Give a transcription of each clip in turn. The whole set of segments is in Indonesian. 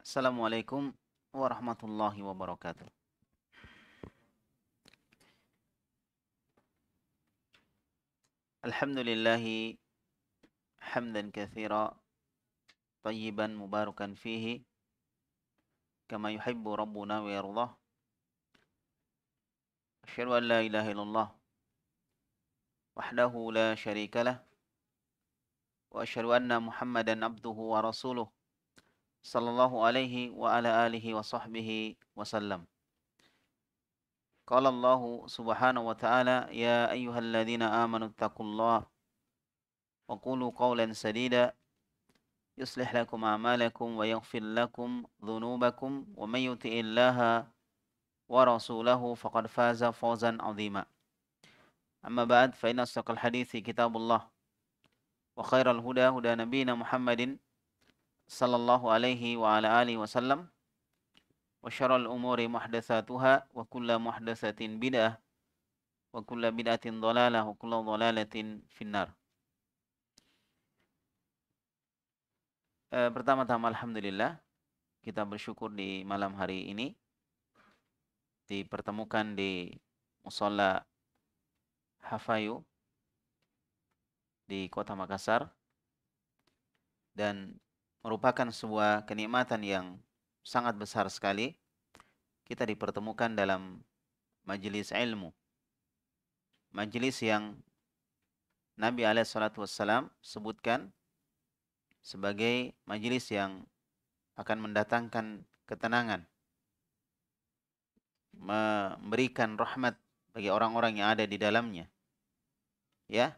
السلام عليكم ورحمة الله وبركاته الحمد لله حمدا كثيرا طيبا مباركا فيه كما يحب ربنا ويرضاه أشهد أن لا إله إلا الله وحده لا شريك له وأشهد أن محمدا عبده ورسوله صلى الله عليه وعلى آله وصحبه وسلم قال الله سبحانه وتعالى يا أيها الذين آمنوا اتقوا الله وقولوا قولا سديدا يصلح لكم أعمالكم ويغفر لكم ذنوبكم ومن يطع الله ورسوله فقد فاز فوزا عظيما أما بعد فإن أصدق الحديث كتاب الله وخير الهدى هدى نبينا محمد sallallahu alaihi wa ala alihi wasallam wa syarrul umuri muhdatsatuha wa kullu muhdatsatin bid'ah wa kullu bid'atin dhalalah wa kullu dhalalatin finnar e, pertama-tama alhamdulillah kita bersyukur di malam hari ini dipertemukan di musala Hafayu di kota Makassar dan merupakan sebuah kenikmatan yang sangat besar sekali kita dipertemukan dalam majelis ilmu. Majelis yang Nabi alaihissalam sebutkan sebagai majelis yang akan mendatangkan ketenangan, memberikan rahmat bagi orang-orang yang ada di dalamnya. Ya,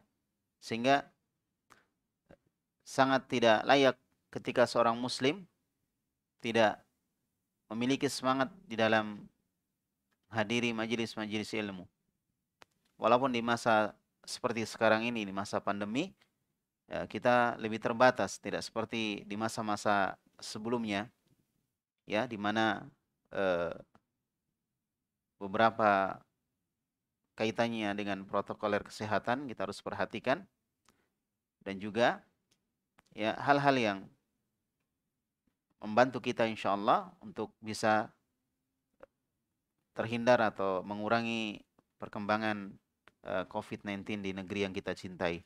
sehingga sangat tidak layak ketika seorang muslim tidak memiliki semangat di dalam hadiri majelis-majelis ilmu. Walaupun di masa seperti sekarang ini, di masa pandemi, ya, kita lebih terbatas, tidak seperti di masa-masa sebelumnya, ya, di mana eh, beberapa kaitannya dengan protokoler kesehatan kita harus perhatikan dan juga ya hal-hal yang membantu kita insya Allah untuk bisa eh, terhindar atau mengurangi perkembangan eh, COVID-19 di negeri yang kita cintai.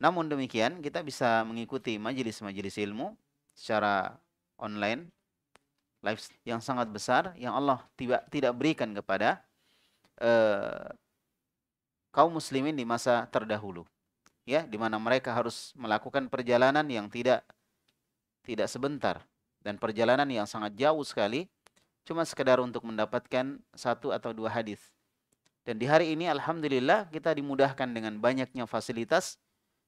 Namun demikian, kita bisa mengikuti majelis-majelis ilmu secara online, live yang sangat besar yang Allah tiba, tidak berikan kepada uh, kaum muslimin di masa terdahulu. Ya, di mana mereka harus melakukan perjalanan yang tidak tidak sebentar dan perjalanan yang sangat jauh sekali cuma sekedar untuk mendapatkan satu atau dua hadis. Dan di hari ini alhamdulillah kita dimudahkan dengan banyaknya fasilitas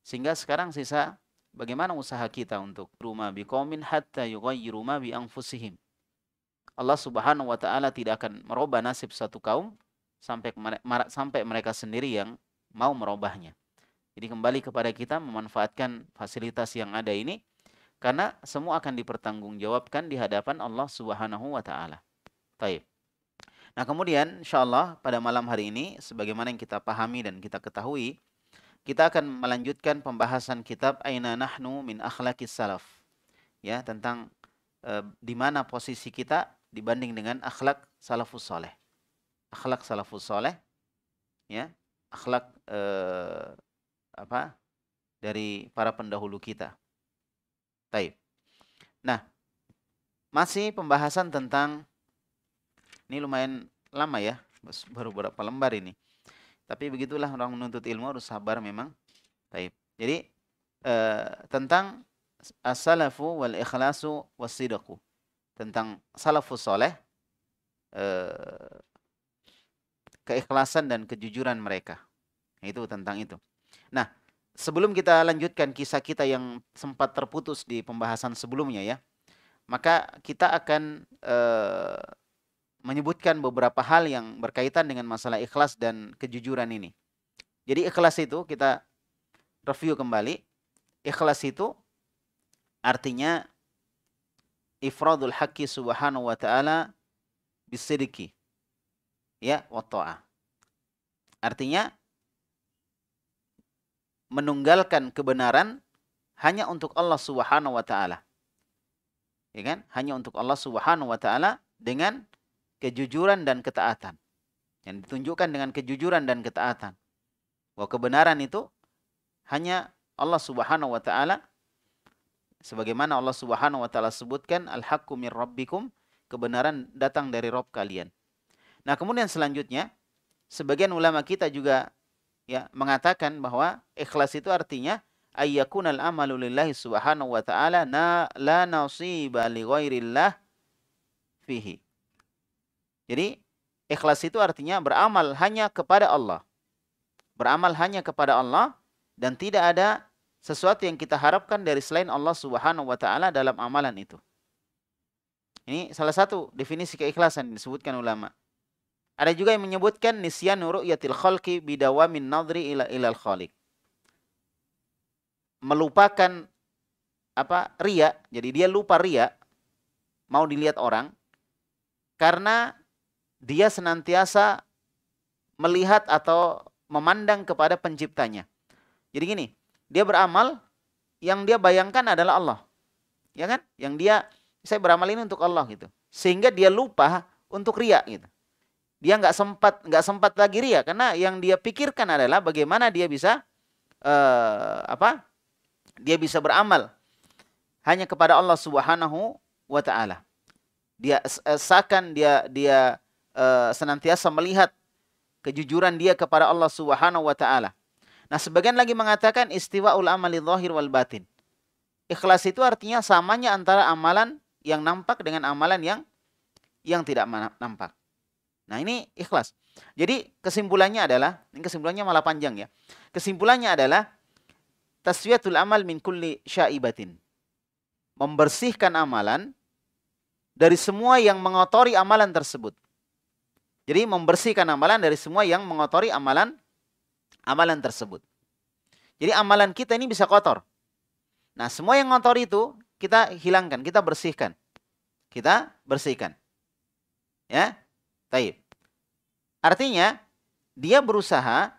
sehingga sekarang sisa bagaimana usaha kita untuk rumah biqaumin hatta yughayyiru ma bi anfusihim. Allah Subhanahu wa taala tidak akan merubah nasib satu kaum sampai sampai mereka sendiri yang mau merubahnya. Jadi kembali kepada kita memanfaatkan fasilitas yang ada ini karena semua akan dipertanggungjawabkan di hadapan Allah Subhanahu wa taala. Baik. Nah, kemudian insyaallah pada malam hari ini sebagaimana yang kita pahami dan kita ketahui, kita akan melanjutkan pembahasan kitab Aina Nahnu min Akhlaqis Salaf. Ya, tentang e, di mana posisi kita dibanding dengan akhlak salafus saleh, Akhlak salafus saleh, ya, akhlak e, apa dari para pendahulu kita. Taib. Nah, masih pembahasan tentang ini lumayan lama ya, baru berapa lembar ini. Tapi begitulah orang menuntut ilmu harus sabar memang. Taib. Jadi eh, tentang as-salafu wal ikhlasu wasidaqu. Tentang salafus soleh eh, keikhlasan dan kejujuran mereka. Itu tentang itu. Nah, sebelum kita lanjutkan kisah kita yang sempat terputus di pembahasan sebelumnya ya, maka kita akan e, menyebutkan beberapa hal yang berkaitan dengan masalah ikhlas dan kejujuran ini. Jadi ikhlas itu kita review kembali. Ikhlas itu artinya ifradul haqqi subhanahu wa ta'ala bisidiki ya wa Artinya menunggalkan kebenaran hanya untuk Allah Subhanahu wa taala. Ya kan? Hanya untuk Allah Subhanahu wa taala dengan kejujuran dan ketaatan. Yang ditunjukkan dengan kejujuran dan ketaatan. Bahwa kebenaran itu hanya Allah Subhanahu wa taala sebagaimana Allah Subhanahu wa taala sebutkan al-haqqu min rabbikum kebenaran datang dari Rob kalian. Nah, kemudian selanjutnya sebagian ulama kita juga ya mengatakan bahwa ikhlas itu artinya ayyakunal amalu lillahi subhanahu wa ta'ala na la nasiba li fihi. Jadi ikhlas itu artinya beramal hanya kepada Allah. Beramal hanya kepada Allah dan tidak ada sesuatu yang kita harapkan dari selain Allah Subhanahu wa taala dalam amalan itu. Ini salah satu definisi keikhlasan disebutkan ulama. Ada juga yang menyebutkan nisyan ru'yatil khalqi bidawamin nadri ila ilal khaliq. Melupakan apa ria, jadi dia lupa ria mau dilihat orang karena dia senantiasa melihat atau memandang kepada penciptanya. Jadi gini, dia beramal yang dia bayangkan adalah Allah. Ya kan? Yang dia saya beramal ini untuk Allah gitu. Sehingga dia lupa untuk ria gitu dia nggak sempat nggak sempat lagi ria karena yang dia pikirkan adalah bagaimana dia bisa uh, apa dia bisa beramal hanya kepada Allah Subhanahu wa taala dia eh, seakan dia dia uh, senantiasa melihat kejujuran dia kepada Allah Subhanahu wa taala nah sebagian lagi mengatakan istiwaul amali zahir wal batin ikhlas itu artinya samanya antara amalan yang nampak dengan amalan yang yang tidak nampak Nah ini ikhlas. Jadi kesimpulannya adalah, ini kesimpulannya malah panjang ya. Kesimpulannya adalah, taswiyatul amal min kulli syaibatin. Membersihkan amalan dari semua yang mengotori amalan tersebut. Jadi membersihkan amalan dari semua yang mengotori amalan amalan tersebut. Jadi amalan kita ini bisa kotor. Nah, semua yang kotor itu kita hilangkan, kita bersihkan. Kita bersihkan. Ya? Taib. Artinya, dia berusaha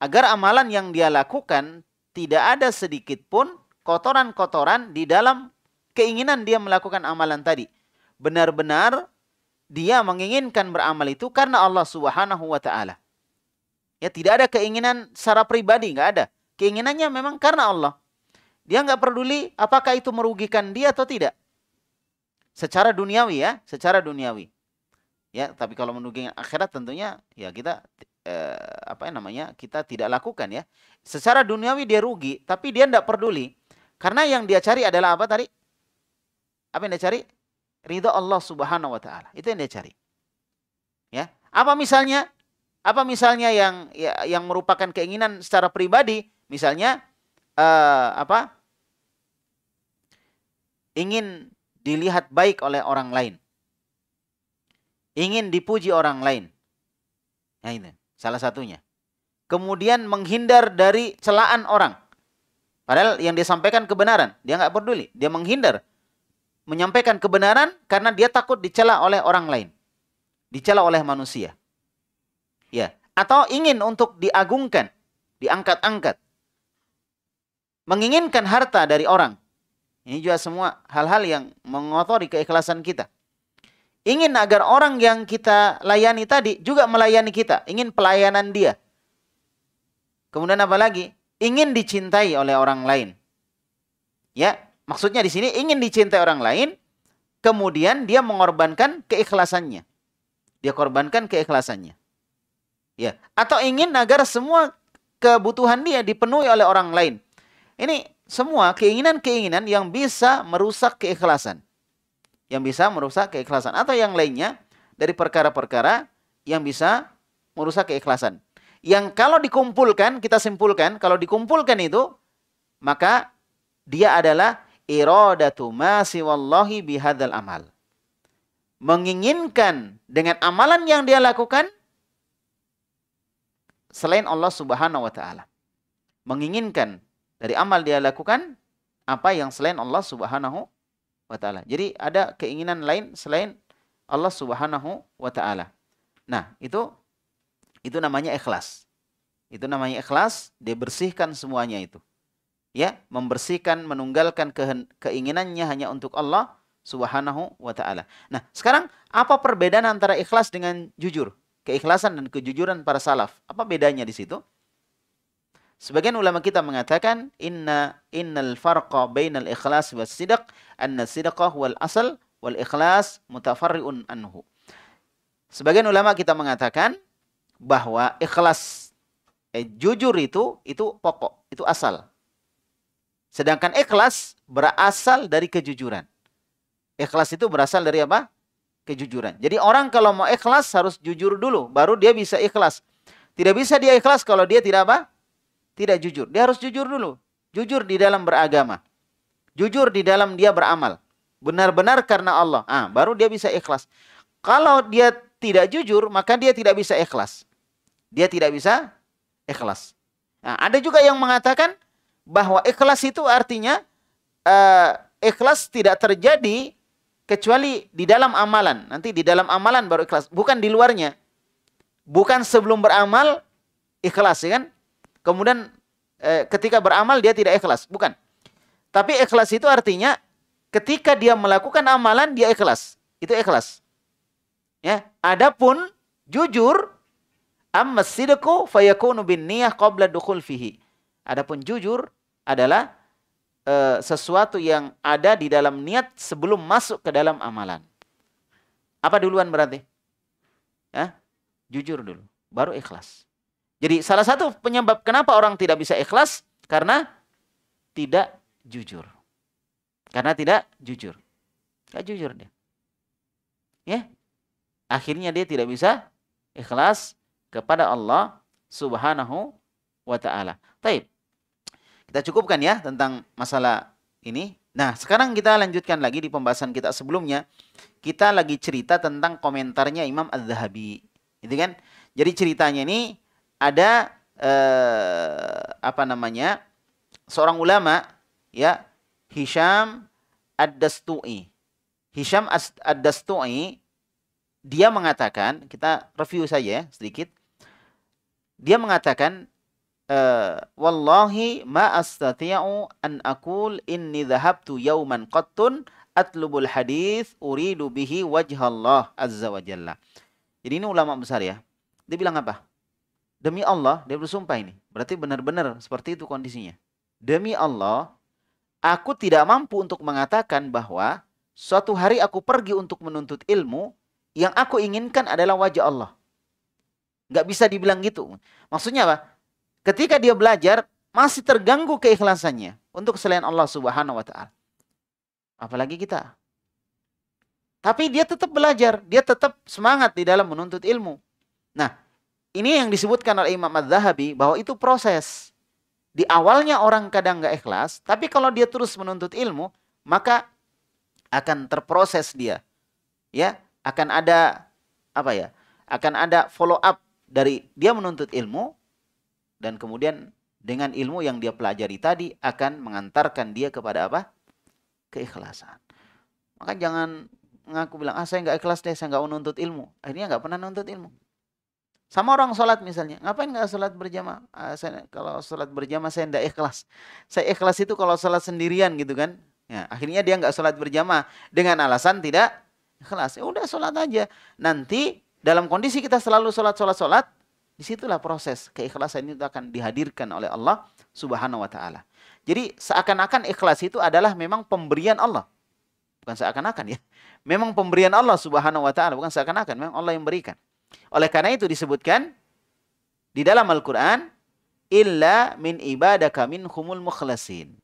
agar amalan yang dia lakukan tidak ada sedikit pun kotoran-kotoran di dalam keinginan dia melakukan amalan tadi. Benar-benar dia menginginkan beramal itu karena Allah Subhanahu wa taala. Ya tidak ada keinginan secara pribadi, nggak ada. Keinginannya memang karena Allah. Dia nggak peduli apakah itu merugikan dia atau tidak. Secara duniawi ya, secara duniawi ya tapi kalau menunggu akhirat tentunya ya kita eh, apa namanya kita tidak lakukan ya secara duniawi dia rugi tapi dia tidak peduli karena yang dia cari adalah apa tadi apa yang dia cari ridho Allah subhanahu wa taala itu yang dia cari ya apa misalnya apa misalnya yang ya, yang merupakan keinginan secara pribadi misalnya eh, apa ingin dilihat baik oleh orang lain ingin dipuji orang lain. Ya ini salah satunya. Kemudian menghindar dari celaan orang. Padahal yang dia sampaikan kebenaran, dia nggak peduli, dia menghindar menyampaikan kebenaran karena dia takut dicela oleh orang lain, dicela oleh manusia. Ya, atau ingin untuk diagungkan, diangkat-angkat. Menginginkan harta dari orang. Ini juga semua hal-hal yang mengotori keikhlasan kita ingin agar orang yang kita layani tadi juga melayani kita, ingin pelayanan dia. Kemudian apa lagi? Ingin dicintai oleh orang lain. Ya, maksudnya di sini ingin dicintai orang lain, kemudian dia mengorbankan keikhlasannya. Dia korbankan keikhlasannya. Ya, atau ingin agar semua kebutuhan dia dipenuhi oleh orang lain. Ini semua keinginan-keinginan yang bisa merusak keikhlasan yang bisa merusak keikhlasan atau yang lainnya dari perkara-perkara yang bisa merusak keikhlasan. Yang kalau dikumpulkan, kita simpulkan, kalau dikumpulkan itu maka dia adalah iradatu ma siwallahi bihadzal amal. Menginginkan dengan amalan yang dia lakukan selain Allah Subhanahu wa taala. Menginginkan dari amal dia lakukan apa yang selain Allah Subhanahu wa taala. Jadi ada keinginan lain selain Allah Subhanahu wa taala. Nah, itu itu namanya ikhlas. Itu namanya ikhlas, dia bersihkan semuanya itu. Ya, membersihkan, menunggalkan ke keinginannya hanya untuk Allah Subhanahu wa taala. Nah, sekarang apa perbedaan antara ikhlas dengan jujur? Keikhlasan dan kejujuran para salaf. Apa bedanya di situ? Sebagian ulama kita mengatakan inna innal farqa bainal ikhlas was sidq anna sidqah wal asal wal ikhlas mutafarriun anhu. Sebagian ulama kita mengatakan bahwa ikhlas eh, jujur itu itu pokok, itu asal. Sedangkan ikhlas berasal dari kejujuran. Ikhlas itu berasal dari apa? Kejujuran. Jadi orang kalau mau ikhlas harus jujur dulu, baru dia bisa ikhlas. Tidak bisa dia ikhlas kalau dia tidak apa? tidak jujur. Dia harus jujur dulu. Jujur di dalam beragama. Jujur di dalam dia beramal. Benar-benar karena Allah. Ah, baru dia bisa ikhlas. Kalau dia tidak jujur, maka dia tidak bisa ikhlas. Dia tidak bisa ikhlas. Nah, ada juga yang mengatakan bahwa ikhlas itu artinya uh, ikhlas tidak terjadi kecuali di dalam amalan. Nanti di dalam amalan baru ikhlas, bukan di luarnya. Bukan sebelum beramal ikhlas ya kan? kemudian eh, ketika beramal dia tidak ikhlas, bukan. Tapi ikhlas itu artinya ketika dia melakukan amalan dia ikhlas. Itu ikhlas. Ya, adapun jujur amma fayakunu bin niyah qabla dukhul fihi. Adapun jujur adalah e, sesuatu yang ada di dalam niat sebelum masuk ke dalam amalan. Apa duluan berarti? Ya, jujur dulu, baru ikhlas. Jadi salah satu penyebab kenapa orang tidak bisa ikhlas karena tidak jujur. Karena tidak jujur. tidak jujur dia. Ya. Akhirnya dia tidak bisa ikhlas kepada Allah Subhanahu wa taala. Baik. Kita cukupkan ya tentang masalah ini. Nah, sekarang kita lanjutkan lagi di pembahasan kita sebelumnya. Kita lagi cerita tentang komentarnya Imam Az-Zahabi. Gitu kan? Jadi ceritanya ini ada eh, apa namanya seorang ulama ya Hisham Ad-Dastui. Hisham Ad-Dastui dia mengatakan kita review saja ya, sedikit. Dia mengatakan Uh, wallahi ma astati'u an akul inni dhahabtu yauman qattun atlubul hadis uridu bihi wajhallah azza wajalla Jadi ini ulama besar ya. Dia bilang apa? Demi Allah, dia bersumpah ini. Berarti benar-benar seperti itu kondisinya. Demi Allah, aku tidak mampu untuk mengatakan bahwa suatu hari aku pergi untuk menuntut ilmu, yang aku inginkan adalah wajah Allah. Nggak bisa dibilang gitu. Maksudnya apa? Ketika dia belajar, masih terganggu keikhlasannya untuk selain Allah Subhanahu wa taala. Apalagi kita. Tapi dia tetap belajar, dia tetap semangat di dalam menuntut ilmu. Nah, ini yang disebutkan oleh Imam Madzhabi zahabi bahwa itu proses. Di awalnya orang kadang nggak ikhlas, tapi kalau dia terus menuntut ilmu, maka akan terproses dia. Ya, akan ada apa ya? Akan ada follow up dari dia menuntut ilmu dan kemudian dengan ilmu yang dia pelajari tadi akan mengantarkan dia kepada apa? keikhlasan. Maka jangan ngaku bilang ah saya nggak ikhlas deh, saya nggak menuntut ilmu. Akhirnya nggak pernah menuntut ilmu. Sama orang sholat misalnya, ngapain nggak sholat berjamaah? Uh, kalau sholat berjamaah saya gak ikhlas. Saya ikhlas itu kalau sholat sendirian gitu kan. Ya, akhirnya dia nggak sholat berjamaah dengan alasan tidak ikhlas. Ya udah sholat aja. Nanti dalam kondisi kita selalu sholat sholat sholat, disitulah proses keikhlasan itu akan dihadirkan oleh Allah Subhanahu Wa Taala. Jadi seakan-akan ikhlas itu adalah memang pemberian Allah. Bukan seakan-akan ya. Memang pemberian Allah Subhanahu Wa Taala. Bukan seakan-akan. Memang Allah yang berikan. Oleh karena itu disebutkan di dalam Al-Quran, illa min ibadaka humul mukhlasin.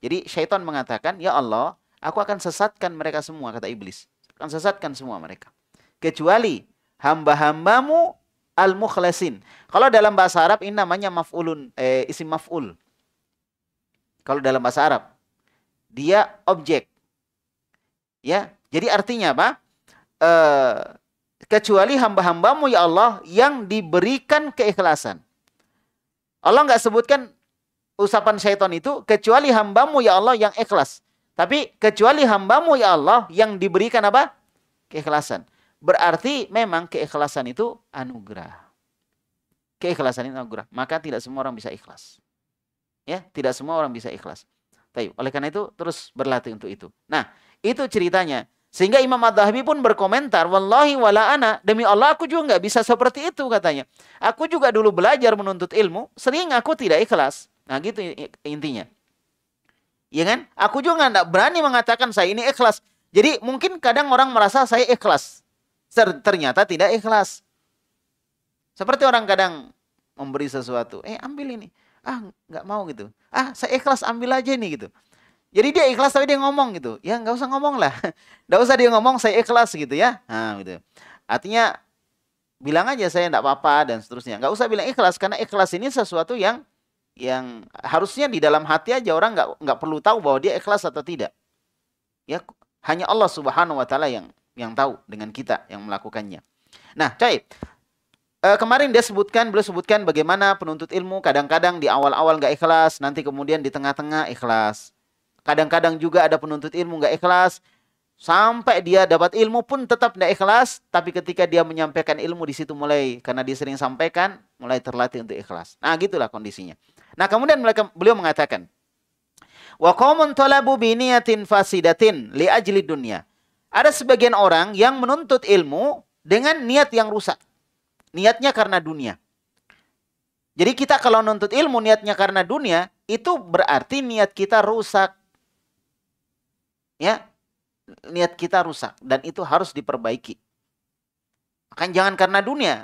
Jadi syaitan mengatakan, ya Allah, aku akan sesatkan mereka semua, kata iblis. Akan sesatkan semua mereka. Kecuali hamba-hambamu al-mukhlasin. Kalau dalam bahasa Arab ini namanya maf'ulun, eh, isim maf'ul. Kalau dalam bahasa Arab. Dia objek. Ya, jadi artinya apa? Uh, kecuali hamba-hambamu ya Allah yang diberikan keikhlasan. Allah nggak sebutkan usapan syaitan itu kecuali hambamu ya Allah yang ikhlas. Tapi kecuali hambamu ya Allah yang diberikan apa? Keikhlasan. Berarti memang keikhlasan itu anugerah. Keikhlasan itu anugerah. Maka tidak semua orang bisa ikhlas. Ya, tidak semua orang bisa ikhlas. Tapi oleh karena itu terus berlatih untuk itu. Nah, itu ceritanya. Sehingga Imam Adhabi pun berkomentar, Wallahi wala ana, demi Allah aku juga nggak bisa seperti itu katanya. Aku juga dulu belajar menuntut ilmu, sering aku tidak ikhlas. Nah gitu intinya. Ya kan? Aku juga nggak berani mengatakan saya ini ikhlas. Jadi mungkin kadang orang merasa saya ikhlas. Ternyata tidak ikhlas. Seperti orang kadang memberi sesuatu. Eh ambil ini. Ah nggak mau gitu. Ah saya ikhlas ambil aja ini gitu. Jadi dia ikhlas tapi dia ngomong gitu. Ya nggak usah ngomong lah. Nggak usah dia ngomong saya ikhlas gitu ya. Nah, gitu. Artinya bilang aja saya nggak apa-apa dan seterusnya. Nggak usah bilang ikhlas karena ikhlas ini sesuatu yang yang harusnya di dalam hati aja orang nggak nggak perlu tahu bahwa dia ikhlas atau tidak. Ya hanya Allah Subhanahu Wa Taala yang yang tahu dengan kita yang melakukannya. Nah, cai eh, kemarin dia sebutkan, beliau sebutkan bagaimana penuntut ilmu kadang-kadang di awal-awal gak ikhlas, nanti kemudian di tengah-tengah ikhlas. Kadang-kadang juga ada penuntut ilmu nggak ikhlas. Sampai dia dapat ilmu pun tetap tidak ikhlas. Tapi ketika dia menyampaikan ilmu di situ mulai. Karena dia sering sampaikan. Mulai terlatih untuk ikhlas. Nah gitulah kondisinya. Nah kemudian mereka, beliau mengatakan. Wa qawmun talabu biniyatin fasidatin li ajli dunia. Ada sebagian orang yang menuntut ilmu dengan niat yang rusak. Niatnya karena dunia. Jadi kita kalau nuntut ilmu niatnya karena dunia, itu berarti niat kita rusak ya niat kita rusak dan itu harus diperbaiki. Akan jangan karena dunia.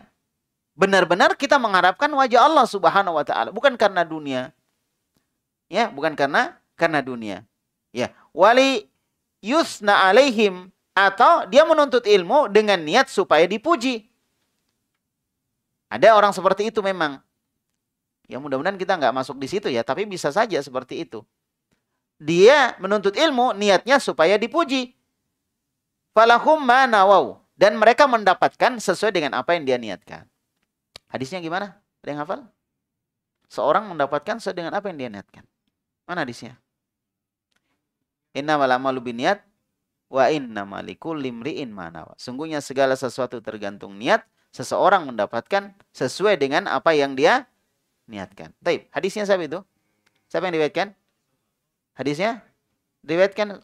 Benar-benar kita mengharapkan wajah Allah Subhanahu wa taala, bukan karena dunia. Ya, bukan karena karena dunia. Ya, wali yusna alaihim atau dia menuntut ilmu dengan niat supaya dipuji. Ada orang seperti itu memang. Ya mudah-mudahan kita nggak masuk di situ ya, tapi bisa saja seperti itu dia menuntut ilmu niatnya supaya dipuji. Falahum manawau dan mereka mendapatkan sesuai dengan apa yang dia niatkan. Hadisnya gimana? Ada yang hafal? Seorang mendapatkan sesuai dengan apa yang dia niatkan. Mana hadisnya? Inna malamalu biniat wa inna malikul limriin manawa. Sungguhnya segala sesuatu tergantung niat. Seseorang mendapatkan sesuai dengan apa yang dia niatkan. Taib. Hadisnya siapa itu? Siapa yang diriwayatkan? Hadisnya diriwayatkan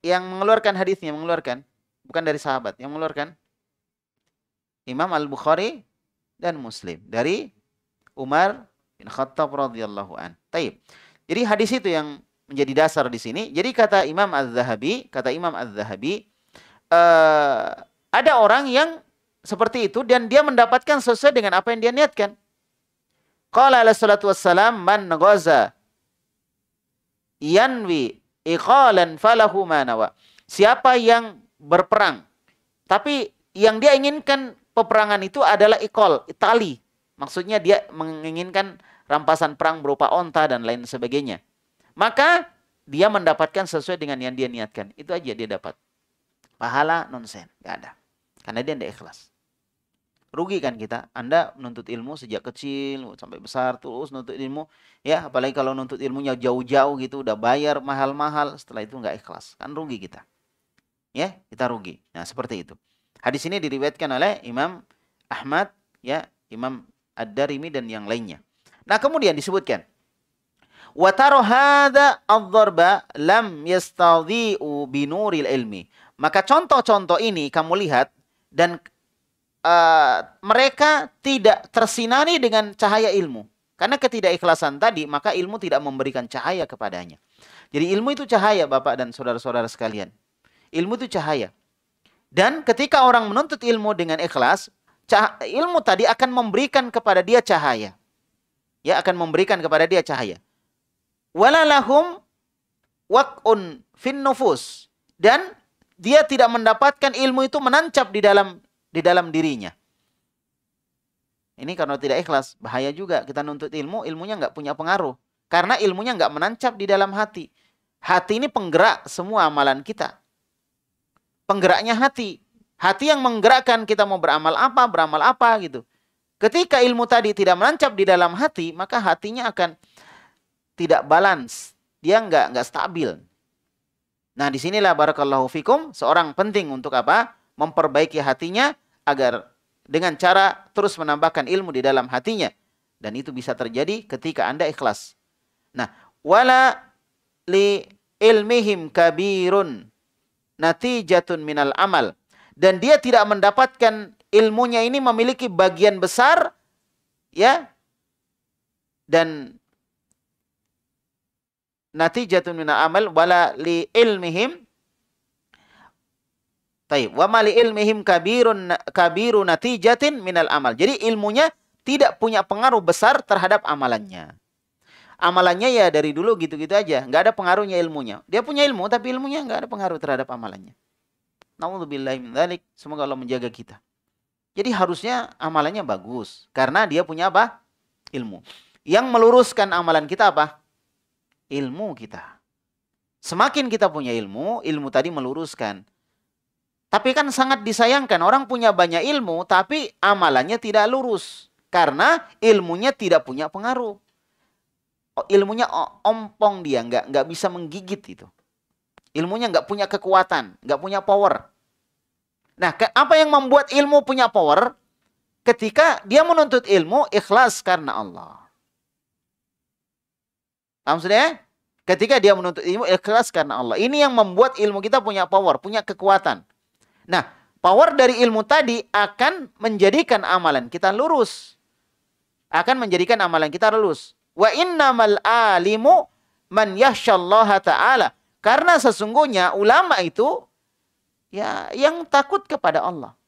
yang mengeluarkan hadisnya mengeluarkan bukan dari sahabat, yang mengeluarkan Imam Al-Bukhari dan Muslim dari Umar bin Khattab radhiyallahu an. Taib. Jadi hadis itu yang menjadi dasar di sini. Jadi kata Imam Al zahabi kata Imam Al zahabi uh, eh, ada orang yang seperti itu dan dia mendapatkan sesuai dengan apa yang dia niatkan. Qala alaihi salatu wassalam man ghaza yanwi iqalan falahu manawa. Siapa yang berperang tapi yang dia inginkan peperangan itu adalah ikol, tali. Maksudnya dia menginginkan rampasan perang berupa onta dan lain sebagainya. Maka dia mendapatkan sesuai dengan yang dia niatkan. Itu aja dia dapat. Pahala nonsen, gak ada. Karena dia tidak ikhlas rugi kan kita Anda menuntut ilmu sejak kecil sampai besar terus menuntut ilmu ya apalagi kalau menuntut ilmunya jauh-jauh gitu udah bayar mahal-mahal setelah itu nggak ikhlas kan rugi kita ya kita rugi nah seperti itu hadis ini diriwayatkan oleh Imam Ahmad ya Imam Ad-Darimi dan yang lainnya nah kemudian disebutkan Wataro hada adzarba lam yastadhi'u binuril ilmi maka contoh-contoh ini kamu lihat dan Eh, mereka tidak tersinari dengan cahaya ilmu. Karena ketidakikhlasan tadi, maka ilmu tidak memberikan cahaya kepadanya. Jadi ilmu itu cahaya Bapak dan saudara-saudara sekalian. Ilmu itu cahaya. Dan ketika orang menuntut ilmu dengan ikhlas, ilmu tadi akan memberikan kepada dia cahaya. Ya, akan memberikan kepada dia cahaya. Walalahum wak'un fin nufus. Dan dia tidak mendapatkan ilmu itu menancap di dalam di dalam dirinya. Ini karena tidak ikhlas, bahaya juga. Kita nuntut ilmu, ilmunya nggak punya pengaruh. Karena ilmunya nggak menancap di dalam hati. Hati ini penggerak semua amalan kita. Penggeraknya hati. Hati yang menggerakkan kita mau beramal apa, beramal apa gitu. Ketika ilmu tadi tidak menancap di dalam hati, maka hatinya akan tidak balance. Dia nggak nggak stabil. Nah, disinilah barakallahu fikum seorang penting untuk apa? memperbaiki hatinya agar dengan cara terus menambahkan ilmu di dalam hatinya dan itu bisa terjadi ketika Anda ikhlas. Nah, wala li ilmihim kabirun natijatun minal amal dan dia tidak mendapatkan ilmunya ini memiliki bagian besar ya dan natijatun minal amal wala li ilmihim Taib. Wa mali ilmihim kabirun kabiru natijatin minal amal. Jadi ilmunya tidak punya pengaruh besar terhadap amalannya. Amalannya ya dari dulu gitu-gitu aja, nggak ada pengaruhnya ilmunya. Dia punya ilmu tapi ilmunya nggak ada pengaruh terhadap amalannya. Namun Semoga Allah menjaga kita. Jadi harusnya amalannya bagus karena dia punya apa? Ilmu. Yang meluruskan amalan kita apa? Ilmu kita. Semakin kita punya ilmu, ilmu tadi meluruskan tapi kan sangat disayangkan orang punya banyak ilmu tapi amalannya tidak lurus karena ilmunya tidak punya pengaruh. Oh, ilmunya oh, ompong dia nggak nggak bisa menggigit itu. Ilmunya nggak punya kekuatan, nggak punya power. Nah, apa yang membuat ilmu punya power? Ketika dia menuntut ilmu ikhlas karena Allah. Paham sudah ya? Ketika dia menuntut ilmu ikhlas karena Allah. Ini yang membuat ilmu kita punya power, punya kekuatan. Nah, power dari ilmu tadi akan menjadikan amalan kita lurus. Akan menjadikan amalan kita lurus. Wa innamal alimu man yahsyallaha ta'ala. Karena sesungguhnya ulama itu ya yang takut kepada Allah.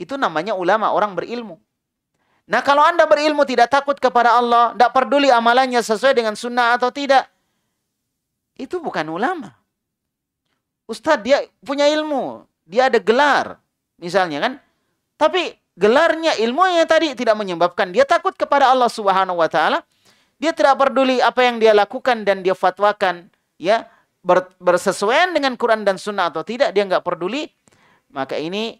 Itu namanya ulama, orang berilmu. Nah kalau anda berilmu tidak takut kepada Allah, tidak peduli amalannya sesuai dengan sunnah atau tidak, itu bukan ulama. Ustadz dia punya ilmu, dia ada gelar, misalnya kan. Tapi gelarnya ilmunya tadi tidak menyebabkan dia takut kepada Allah Subhanahu wa taala. Dia tidak peduli apa yang dia lakukan dan dia fatwakan ya bersesuaian dengan Quran dan Sunnah atau tidak dia nggak peduli maka ini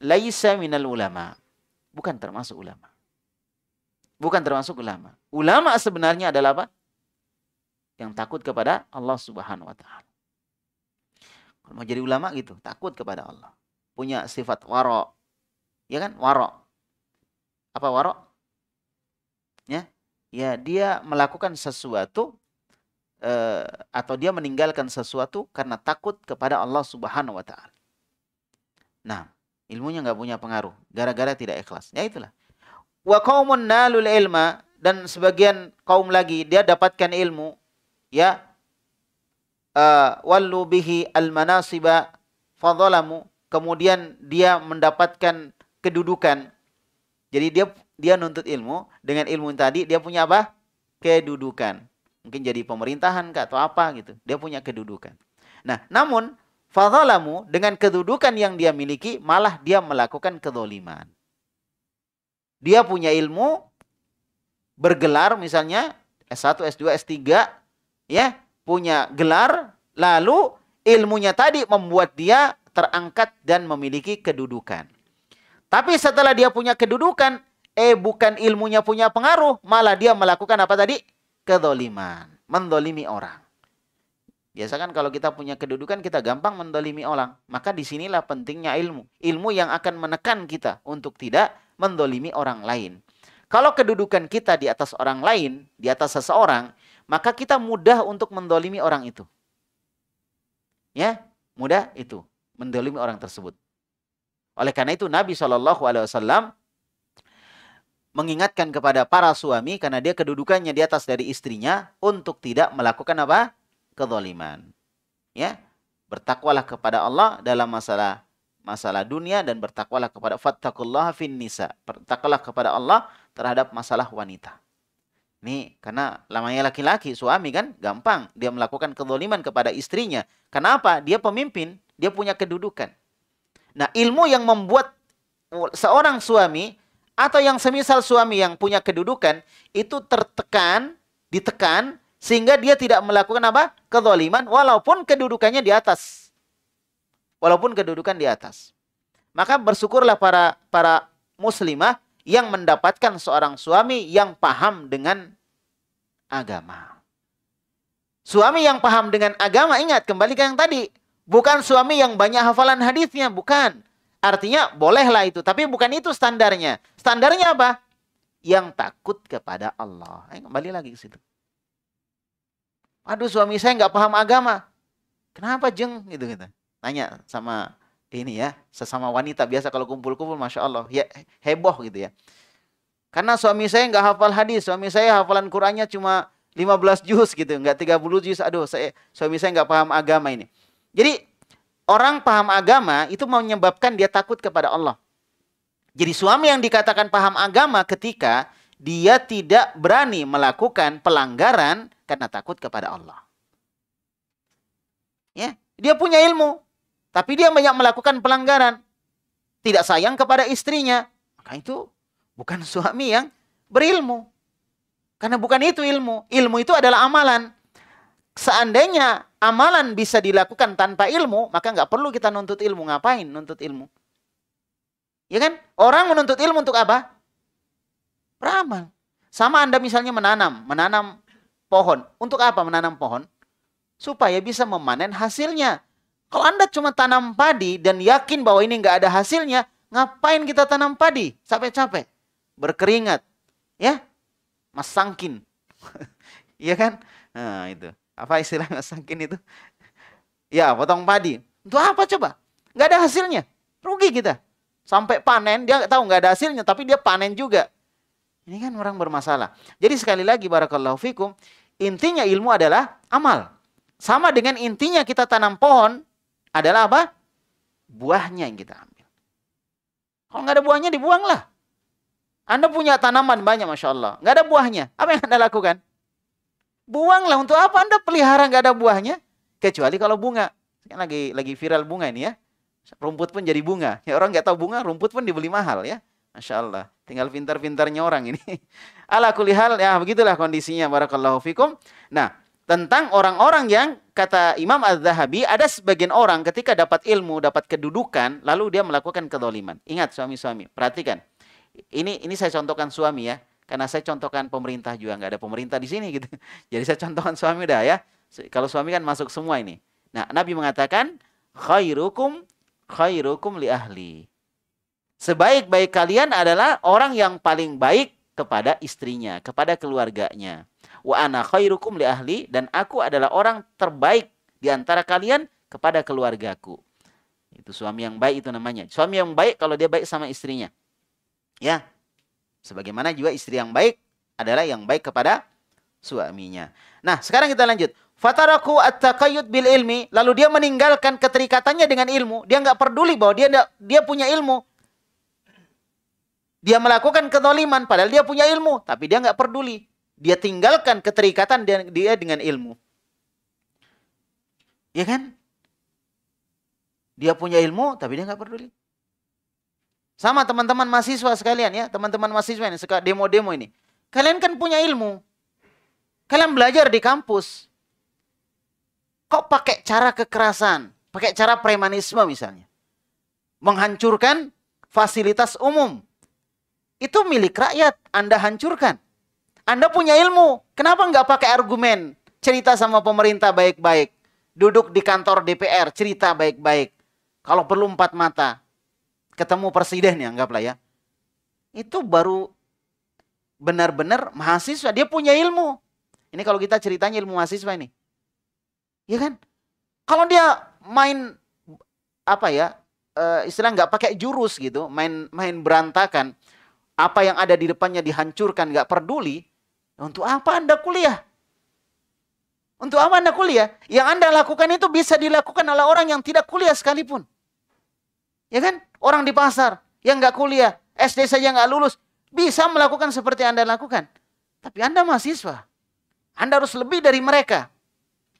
laisa minal ulama bukan termasuk ulama bukan termasuk ulama ulama sebenarnya adalah apa yang takut kepada Allah Subhanahu wa taala kalau mau jadi ulama gitu, takut kepada Allah. Punya sifat warok. Ya kan? Warok. Apa warok? Ya? Ya, dia melakukan sesuatu eh, atau dia meninggalkan sesuatu karena takut kepada Allah Subhanahu wa taala. Nah, ilmunya nggak punya pengaruh gara-gara tidak ikhlas. Ya itulah. Wa qaumun nalul ilma dan sebagian kaum lagi dia dapatkan ilmu ya Eh, wallu bihi al-manasiba fadzalamu kemudian dia mendapatkan kedudukan. Jadi dia dia nuntut ilmu dengan ilmu tadi dia punya apa? kedudukan. Mungkin jadi pemerintahan kah atau apa gitu. Dia punya kedudukan. Nah, namun fadzalamu dengan kedudukan yang dia miliki malah dia melakukan kedoliman. Dia punya ilmu bergelar misalnya S1, S2, S3 ya punya gelar, lalu ilmunya tadi membuat dia terangkat dan memiliki kedudukan. Tapi setelah dia punya kedudukan, eh bukan ilmunya punya pengaruh, malah dia melakukan apa tadi? Kedoliman, mendolimi orang. Biasa kan kalau kita punya kedudukan kita gampang mendolimi orang. Maka disinilah pentingnya ilmu. Ilmu yang akan menekan kita untuk tidak mendolimi orang lain. Kalau kedudukan kita di atas orang lain, di atas seseorang, maka kita mudah untuk mendolimi orang itu. Ya, mudah itu mendolimi orang tersebut. Oleh karena itu Nabi Shallallahu Alaihi Wasallam mengingatkan kepada para suami karena dia kedudukannya di atas dari istrinya untuk tidak melakukan apa? kedoliman, Ya, bertakwalah kepada Allah dalam masalah masalah dunia dan bertakwalah kepada fattakullaha finnisa, Bertakwalah kepada Allah terhadap masalah wanita. Nih, karena lamanya laki-laki, suami kan gampang. Dia melakukan kezoliman kepada istrinya. Kenapa? Dia pemimpin, dia punya kedudukan. Nah, ilmu yang membuat seorang suami atau yang semisal suami yang punya kedudukan itu tertekan, ditekan sehingga dia tidak melakukan apa? kezoliman walaupun kedudukannya di atas. Walaupun kedudukan di atas. Maka bersyukurlah para para muslimah yang mendapatkan seorang suami yang paham dengan agama. Suami yang paham dengan agama, ingat kembali ke yang tadi. Bukan suami yang banyak hafalan hadisnya, bukan. Artinya bolehlah itu, tapi bukan itu standarnya. Standarnya apa? Yang takut kepada Allah. Ayo eh, kembali lagi ke situ. Aduh suami saya nggak paham agama. Kenapa jeng? Gitu Gitu. Tanya sama ini ya sesama wanita biasa kalau kumpul-kumpul masya Allah ya heboh gitu ya karena suami saya nggak hafal hadis suami saya hafalan Qurannya cuma 15 juz gitu nggak 30 juz aduh saya suami saya nggak paham agama ini jadi orang paham agama itu menyebabkan dia takut kepada Allah jadi suami yang dikatakan paham agama ketika dia tidak berani melakukan pelanggaran karena takut kepada Allah. Ya, dia punya ilmu, tapi dia banyak melakukan pelanggaran. Tidak sayang kepada istrinya. Maka itu bukan suami yang berilmu. Karena bukan itu ilmu. Ilmu itu adalah amalan. Seandainya amalan bisa dilakukan tanpa ilmu, maka nggak perlu kita nuntut ilmu. Ngapain nuntut ilmu? Ya kan? Orang menuntut ilmu untuk apa? Beramal. Sama Anda misalnya menanam. Menanam pohon. Untuk apa menanam pohon? Supaya bisa memanen hasilnya kalau Anda cuma tanam padi dan yakin bahwa ini nggak ada hasilnya, ngapain kita tanam padi? Capek-capek. Berkeringat. Ya? Masangkin. Iya kan? Nah, itu. Apa istilah masangkin itu? ya, potong padi. Untuk apa coba? Nggak ada hasilnya. Rugi kita. Sampai panen, dia nggak tahu nggak ada hasilnya, tapi dia panen juga. Ini kan orang bermasalah. Jadi sekali lagi, Barakallahu Fikum, intinya ilmu adalah amal. Sama dengan intinya kita tanam pohon, adalah apa? Buahnya yang kita ambil. Kalau nggak ada buahnya dibuanglah. Anda punya tanaman banyak Masya Allah. Nggak ada buahnya. Apa yang Anda lakukan? Buanglah. Untuk apa Anda pelihara nggak ada buahnya? Kecuali kalau bunga. Sekarang lagi, lagi viral bunga ini ya. Rumput pun jadi bunga. Ya, orang nggak tahu bunga, rumput pun dibeli mahal ya. Masya Allah. Tinggal pintar-pintarnya orang ini. Ala kulihal, ya begitulah kondisinya. Barakallahu fikum. Nah, tentang orang-orang yang kata Imam Az-Zahabi ada sebagian orang ketika dapat ilmu, dapat kedudukan, lalu dia melakukan kedoliman. Ingat suami-suami, perhatikan. Ini ini saya contohkan suami ya, karena saya contohkan pemerintah juga nggak ada pemerintah di sini gitu. Jadi saya contohkan suami dah ya. Kalau suami kan masuk semua ini. Nah, Nabi mengatakan khairukum khairukum li ahli. Sebaik-baik kalian adalah orang yang paling baik kepada istrinya, kepada keluarganya wa ana khairukum li ahli dan aku adalah orang terbaik di antara kalian kepada keluargaku. Itu suami yang baik itu namanya. Suami yang baik kalau dia baik sama istrinya. Ya. Sebagaimana juga istri yang baik adalah yang baik kepada suaminya. Nah, sekarang kita lanjut. Fataraku at bil ilmi, lalu dia meninggalkan keterikatannya dengan ilmu. Dia nggak peduli bahwa dia dia punya ilmu. Dia melakukan kedoliman padahal dia punya ilmu, tapi dia nggak peduli. Dia tinggalkan keterikatan dia dengan ilmu. Ya kan? Dia punya ilmu tapi dia nggak peduli. Sama teman-teman mahasiswa sekalian ya, teman-teman mahasiswa yang suka demo-demo ini. Kalian kan punya ilmu. Kalian belajar di kampus. Kok pakai cara kekerasan, pakai cara premanisme misalnya. Menghancurkan fasilitas umum. Itu milik rakyat, Anda hancurkan. Anda punya ilmu, kenapa nggak pakai argumen? Cerita sama pemerintah baik-baik. Duduk di kantor DPR, cerita baik-baik. Kalau perlu empat mata. Ketemu presiden ya, anggaplah ya. Itu baru benar-benar mahasiswa. Dia punya ilmu. Ini kalau kita ceritanya ilmu mahasiswa ini. Ya kan? Kalau dia main apa ya uh, istilah nggak pakai jurus gitu main main berantakan apa yang ada di depannya dihancurkan nggak peduli untuk apa Anda kuliah? Untuk apa Anda kuliah? Yang Anda lakukan itu bisa dilakukan oleh orang yang tidak kuliah sekalipun. Ya kan? Orang di pasar yang nggak kuliah, SD saja nggak lulus, bisa melakukan seperti Anda lakukan. Tapi Anda mahasiswa. Anda harus lebih dari mereka.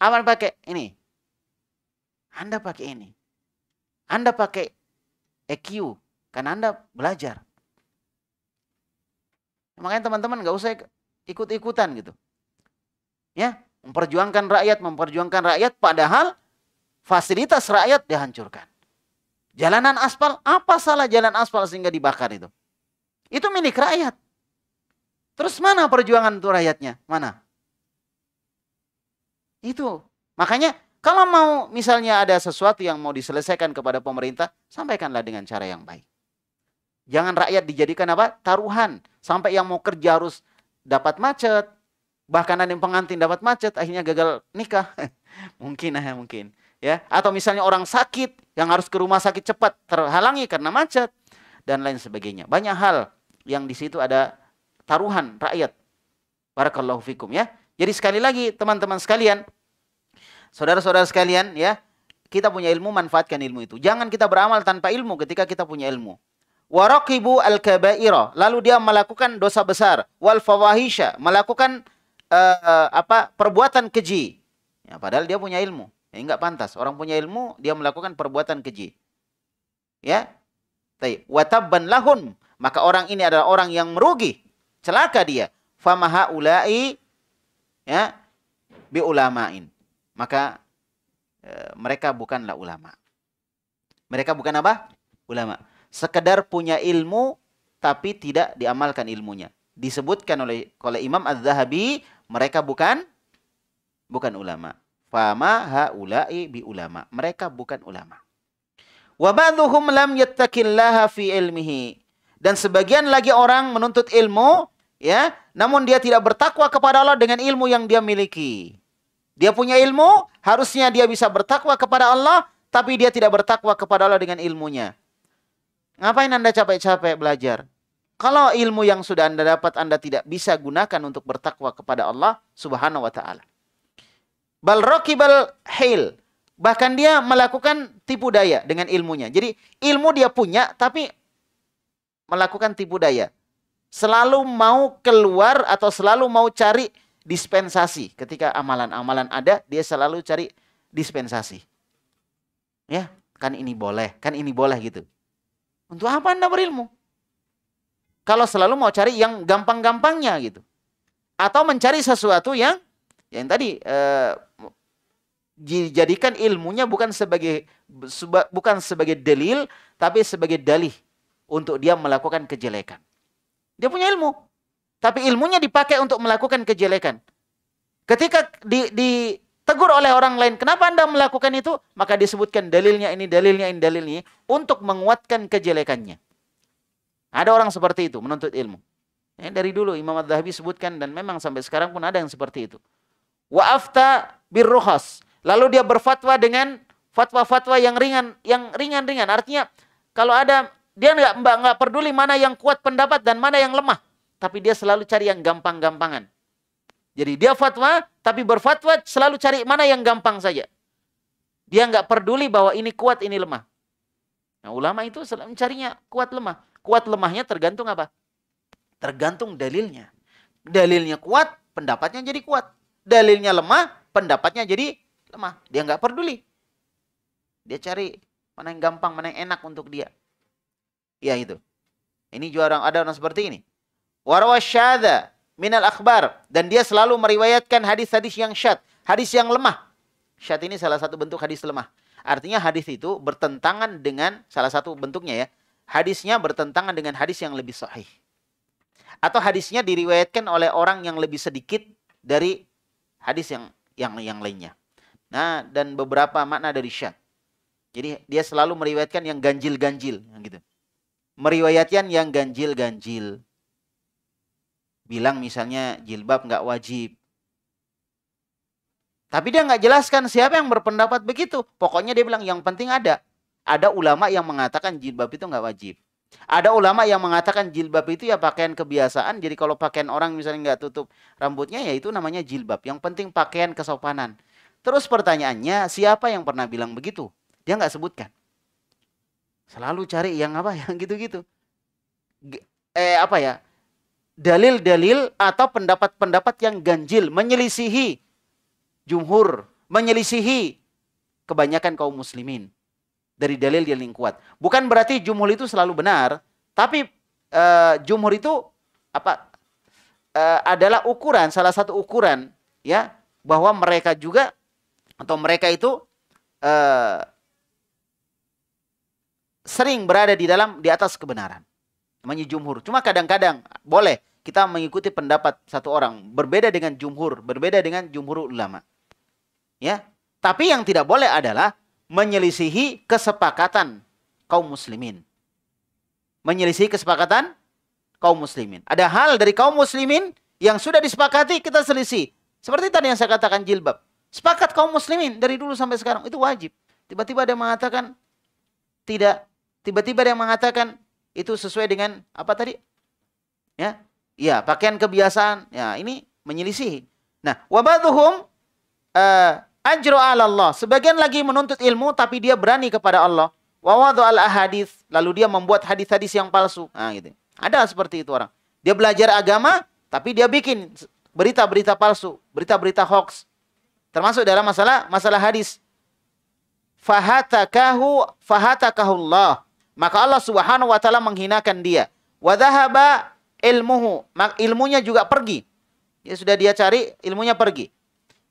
Awal pakai ini. Anda pakai ini. Anda pakai EQ. Karena Anda belajar. Makanya teman-teman gak usah ikut-ikutan gitu. Ya, memperjuangkan rakyat, memperjuangkan rakyat padahal fasilitas rakyat dihancurkan. Jalanan aspal, apa salah jalan aspal sehingga dibakar itu? Itu milik rakyat. Terus mana perjuangan tuh rakyatnya? Mana? Itu. Makanya kalau mau misalnya ada sesuatu yang mau diselesaikan kepada pemerintah, sampaikanlah dengan cara yang baik. Jangan rakyat dijadikan apa? Taruhan. Sampai yang mau kerja harus dapat macet, bahkan ada yang pengantin dapat macet akhirnya gagal nikah. mungkin ya, mungkin ya. Atau misalnya orang sakit yang harus ke rumah sakit cepat terhalangi karena macet dan lain sebagainya. Banyak hal yang di situ ada taruhan rakyat. Barakallahu fikum ya. Jadi sekali lagi teman-teman sekalian, saudara-saudara sekalian ya, kita punya ilmu manfaatkan ilmu itu. Jangan kita beramal tanpa ilmu ketika kita punya ilmu. Warakibu al-kabaira, lalu dia melakukan dosa besar, wal fawahisha, melakukan uh, uh, apa perbuatan keji. Ya, padahal dia punya ilmu. Ya, enggak pantas. Orang punya ilmu, dia melakukan perbuatan keji. Ya. tapi wataban lahun maka orang ini adalah orang yang merugi. Celaka dia. Famaha ulai ya bi ulamain. Maka uh, mereka bukanlah ulama. Mereka bukan apa? Ulama sekedar punya ilmu tapi tidak diamalkan ilmunya. Disebutkan oleh oleh Imam Az-Zahabi mereka bukan bukan ulama. Fama haula'i bi ulama. Mereka bukan ulama. Wa ba'dhuhum lam yattaqillaha fi ilmihi. Dan sebagian lagi orang menuntut ilmu ya, namun dia tidak bertakwa kepada Allah dengan ilmu yang dia miliki. Dia punya ilmu, harusnya dia bisa bertakwa kepada Allah, tapi dia tidak bertakwa kepada Allah dengan ilmunya. Ngapain Anda capek-capek belajar? Kalau ilmu yang sudah Anda dapat Anda tidak bisa gunakan untuk bertakwa kepada Allah Subhanahu wa taala. Bal rakibal hil. Bahkan dia melakukan tipu daya dengan ilmunya. Jadi ilmu dia punya tapi melakukan tipu daya. Selalu mau keluar atau selalu mau cari dispensasi. Ketika amalan-amalan ada, dia selalu cari dispensasi. Ya, kan ini boleh, kan ini boleh gitu. Untuk apa Anda berilmu? Kalau selalu mau cari yang gampang-gampangnya gitu. Atau mencari sesuatu yang yang tadi eh, dijadikan ilmunya bukan sebagai bukan sebagai dalil tapi sebagai dalih untuk dia melakukan kejelekan. Dia punya ilmu, tapi ilmunya dipakai untuk melakukan kejelekan. Ketika di, di tegur oleh orang lain, kenapa Anda melakukan itu? Maka disebutkan dalilnya ini, dalilnya ini, dalilnya ini, untuk menguatkan kejelekannya. Ada orang seperti itu menuntut ilmu. Ya, dari dulu Imam ad dhabi sebutkan dan memang sampai sekarang pun ada yang seperti itu. Wa afta birruhas. Lalu dia berfatwa dengan fatwa-fatwa yang ringan, yang ringan-ringan. Artinya kalau ada dia nggak nggak peduli mana yang kuat pendapat dan mana yang lemah, tapi dia selalu cari yang gampang-gampangan. Jadi dia fatwa, tapi berfatwa selalu cari mana yang gampang saja. Dia nggak peduli bahwa ini kuat, ini lemah. Nah, ulama itu selalu mencarinya kuat lemah. Kuat lemahnya tergantung apa? Tergantung dalilnya. Dalilnya kuat, pendapatnya jadi kuat. Dalilnya lemah, pendapatnya jadi lemah. Dia nggak peduli. Dia cari mana yang gampang, mana yang enak untuk dia. Ya itu. Ini juara ada orang seperti ini. Warwa minal akhbar dan dia selalu meriwayatkan hadis-hadis yang syad, hadis yang lemah. Syad ini salah satu bentuk hadis lemah. Artinya hadis itu bertentangan dengan salah satu bentuknya ya. Hadisnya bertentangan dengan hadis yang lebih sahih. Atau hadisnya diriwayatkan oleh orang yang lebih sedikit dari hadis yang yang yang lainnya. Nah, dan beberapa makna dari syad. Jadi dia selalu meriwayatkan yang ganjil-ganjil gitu. Meriwayatkan yang ganjil-ganjil bilang misalnya jilbab nggak wajib. Tapi dia nggak jelaskan siapa yang berpendapat begitu. Pokoknya dia bilang yang penting ada. Ada ulama yang mengatakan jilbab itu nggak wajib. Ada ulama yang mengatakan jilbab itu ya pakaian kebiasaan. Jadi kalau pakaian orang misalnya nggak tutup rambutnya ya itu namanya jilbab. Yang penting pakaian kesopanan. Terus pertanyaannya siapa yang pernah bilang begitu? Dia nggak sebutkan. Selalu cari yang apa yang gitu-gitu. Eh apa ya? dalil-dalil atau pendapat-pendapat yang ganjil, menyelisihi jumhur, menyelisihi kebanyakan kaum muslimin dari dalil yang kuat. Bukan berarti jumhur itu selalu benar, tapi uh, jumhur itu apa uh, adalah ukuran salah satu ukuran ya bahwa mereka juga atau mereka itu uh, sering berada di dalam di atas kebenaran namanya jumhur. Cuma kadang-kadang boleh kita mengikuti pendapat satu orang berbeda dengan jumhur, berbeda dengan jumhur ulama. Ya. Tapi yang tidak boleh adalah menyelisihi kesepakatan kaum muslimin. Menyelisihi kesepakatan kaum muslimin. Ada hal dari kaum muslimin yang sudah disepakati kita selisih. Seperti tadi yang saya katakan jilbab. Sepakat kaum muslimin dari dulu sampai sekarang itu wajib. Tiba-tiba ada yang mengatakan tidak. Tiba-tiba ada yang mengatakan itu sesuai dengan apa tadi? Ya. Ya, pakaian kebiasaan. Ya, ini menyelisih. Nah, wa ba'dhum eh, ajru 'ala Allah. Sebagian lagi menuntut ilmu tapi dia berani kepada Allah. Wa al ahadits, lalu dia membuat hadis-hadis yang palsu. Nah, gitu. Ada seperti itu orang. Dia belajar agama tapi dia bikin berita-berita palsu, berita-berita hoax. Termasuk dalam masalah masalah hadis. Fahatakahu fahatakahu Allah maka Allah Subhanahu wa taala menghinakan dia. Wa dhahaba ilmuhu, ilmunya juga pergi. Ya sudah dia cari, ilmunya pergi.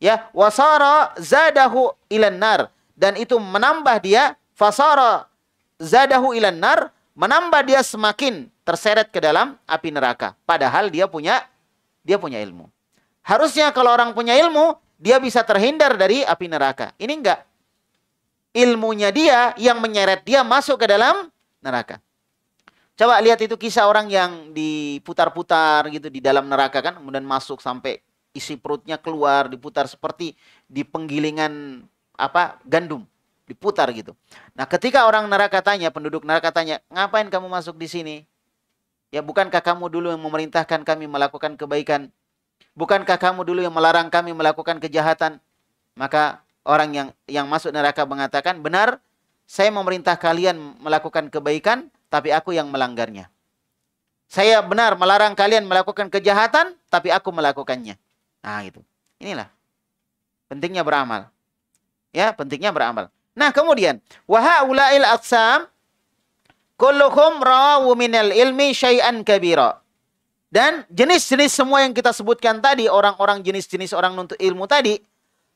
Ya, wasara zadahu ilan nar dan itu menambah dia fasara zadahu ilan nar, menambah dia semakin terseret ke dalam api neraka. Padahal dia punya dia punya ilmu. Harusnya kalau orang punya ilmu, dia bisa terhindar dari api neraka. Ini enggak. Ilmunya dia yang menyeret dia masuk ke dalam neraka. Coba lihat itu kisah orang yang diputar-putar gitu di dalam neraka kan, kemudian masuk sampai isi perutnya keluar, diputar seperti di penggilingan apa gandum, diputar gitu. Nah, ketika orang neraka tanya, penduduk neraka tanya, "Ngapain kamu masuk di sini?" Ya, bukankah kamu dulu yang memerintahkan kami melakukan kebaikan? Bukankah kamu dulu yang melarang kami melakukan kejahatan? Maka orang yang yang masuk neraka mengatakan, "Benar, saya memerintah kalian melakukan kebaikan, tapi aku yang melanggarnya. Saya benar melarang kalian melakukan kejahatan, tapi aku melakukannya. Nah, itu. Inilah pentingnya beramal. Ya, pentingnya beramal. Nah, kemudian wa haulail aqsam kulluhum rawu minal ilmi syai'an kabira. Dan jenis-jenis semua yang kita sebutkan tadi, orang-orang jenis-jenis orang nuntut ilmu tadi,